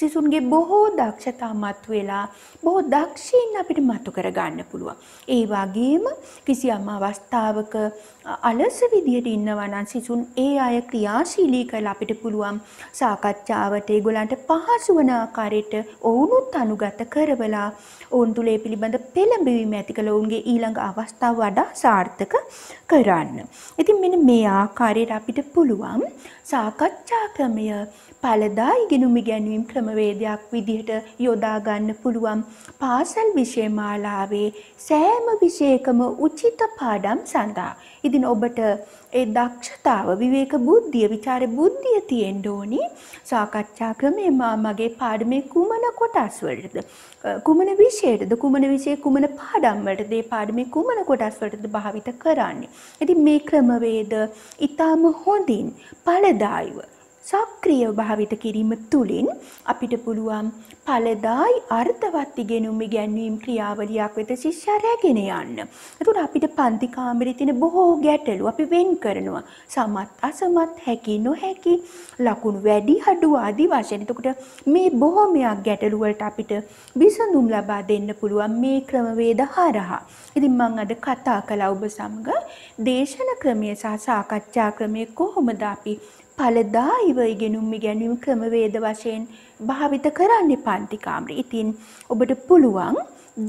සිසුන්ගේ බොහෝ දක්ෂතා මතුවලා බොහෝ දක්ෂින් අපිට මතු කරගන්න පුළුවන්. ඒ වගේම කිසියම් අවස්ථාවක අලස විදියට ඉන්නවා නම් සිසුන් ඒ අය ක්‍රියාශීලී කරලා අපිට පුළුවන් සාකච්ඡා වෙලාවට ඒගොල්ලන්ට පහසු වන ආකාරයට ඔවුනුත් අනුගත කරවලා ඔවුන් තුල ඒ පිළිබඳ පෙළඹවීම ඇති කළ ඔවුන්ගේ ඊළඟ අවස්ථාව වඩා සාර්ථක කරන්න. ඉතින් මෙන්න මේ ආකාරයට අපිට පුළුවන් සාකච්ඡා ක්‍රමය පළදා ඉගෙනුම් ඉගැන්වීම් ක්‍රමවේදයක් විදිහට යොදා ගන්න පුළුවන් පාසල් විෂය මාලාවේ සෑම විෂයකම උචිත පාඩම් සඳහා ඉතින් ඔබට ඒ දක්ෂතාව විවේක බුද්ධිය විචාර බුද්ධිය තියෙන්න ඕනි සාකච්ඡා ක්‍රමේ මා මගේ පාඩමේ කුමන කොටස් වලටද කුමන විෂයටද කුමන විෂය කුමන පාඩම් වලටද ඒ පාඩමේ කුමන කොටස් වලටද භාවිත කරන්නේ ඉතින් මේ ක්‍රමවේද ඊටාම හොඳින් ඵලදායීව සක්‍රියව භාවිත කිරීම තුළින් අපිට පුළුවන් ඵලදායි අර්ථවත් ඉගෙනුම් ඉගැන්වීම් ක්‍රියාවලියක් වෙත ශිෂ්‍යයා රැගෙන යන්න. එතකොට අපිට පන්ති කාමරේ තියෙන බොහෝ ගැටලු අපි වෙන් කරනවා. සමත් අසමත් හැකි නොහැකි ලකුණු වැඩි අඩු ආදී වශයෙන්. එතකොට මේ බොහොමයක් ගැටලු වලට අපිට විසඳුම් ලබා දෙන්න පුළුවන් මේ ක්‍රමවේද හරහා. ඉතින් මම අද කතා කළ ඔබ සමග දේශන ක්‍රමය සහ සාකච්ඡා ක්‍රමය කොහොමද අපි පළදා ඉව ඉගෙනුම් ඉගැනීම් ක්‍රමවේද වශයෙන් භාවිත කරන්න පන්තිකාමරි. ඉතින් ඔබට පුළුවන්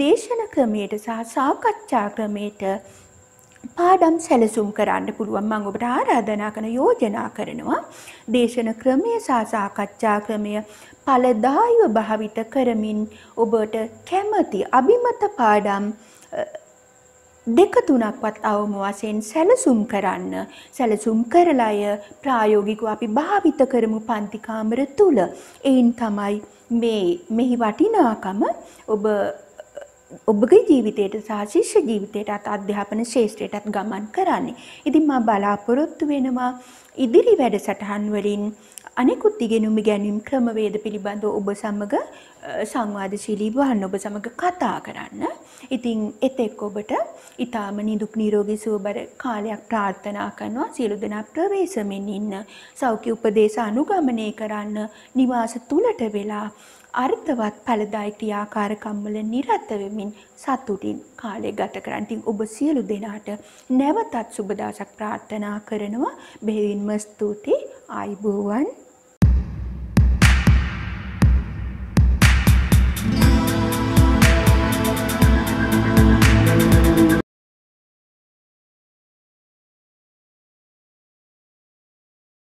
දේශන ක්‍රමයට සහ සාකච්ඡා ක්‍රමයට පාඩම් සැලසුම් කරන්න පුළුවන් මම ඔබට ආරාධනා කරන යෝජනා කරනවා දේශන ක්‍රමය සහ සාකච්ඡා ක්‍රමය ඵලදායීව භාවිත කරමින් ඔබට කැමති අභිමත පාඩම් දෙක තුනක්වත් අවම වශයෙන් සැලසුම් කරන්න. සැලසුම් කරලාය ප්‍රායෝගිකව අපි භාවිත කරමු පන්ති කාමර තුල. ඒන් තමයි මේ මෙහි වටිනාකම ඔබ ඔබගේ ජීවිතයට සහ ශිෂ්‍ය ජීවිතයටත් අධ්‍යාපන ශේෂ්ත්‍රයටත් ගමන් කරන්නේ. ඉතින් මා බලාපොරොත්තු වෙනවා ඉදිරි වැඩසටහන් වලින් අනෙකුත් ඉගෙනුම් ගැනීම් ක්‍රමවේද පිළිබඳව ඔබ සමග සංවාදශීලීව වහන්න ඔබ සමග කතා කරන්න. ඉතින් එතෙක් ඔබට ඊටාම නිදුක් නිරෝගී සුවබර කාලයක් ප්‍රාර්ථනා කරනවා සියලු දෙනා ප්‍රවේශමෙන් ඉන්න සෞඛ්‍ය උපදේශ අනුගමනය කරන්න නිවාස තුලට වෙලා අර්ථවත් ඵලදායි ක්‍රියාකාරකම් වල නිරත වෙමින් සතුටින් කාලය ගත කරන්න. ඉතින් ඔබ සියලු දෙනාට නැවතත් සුබ දවසක් ප්‍රාර්ථනා කරනවා. බෙහෙවින්ම ස්තුති ආයිබෝවන්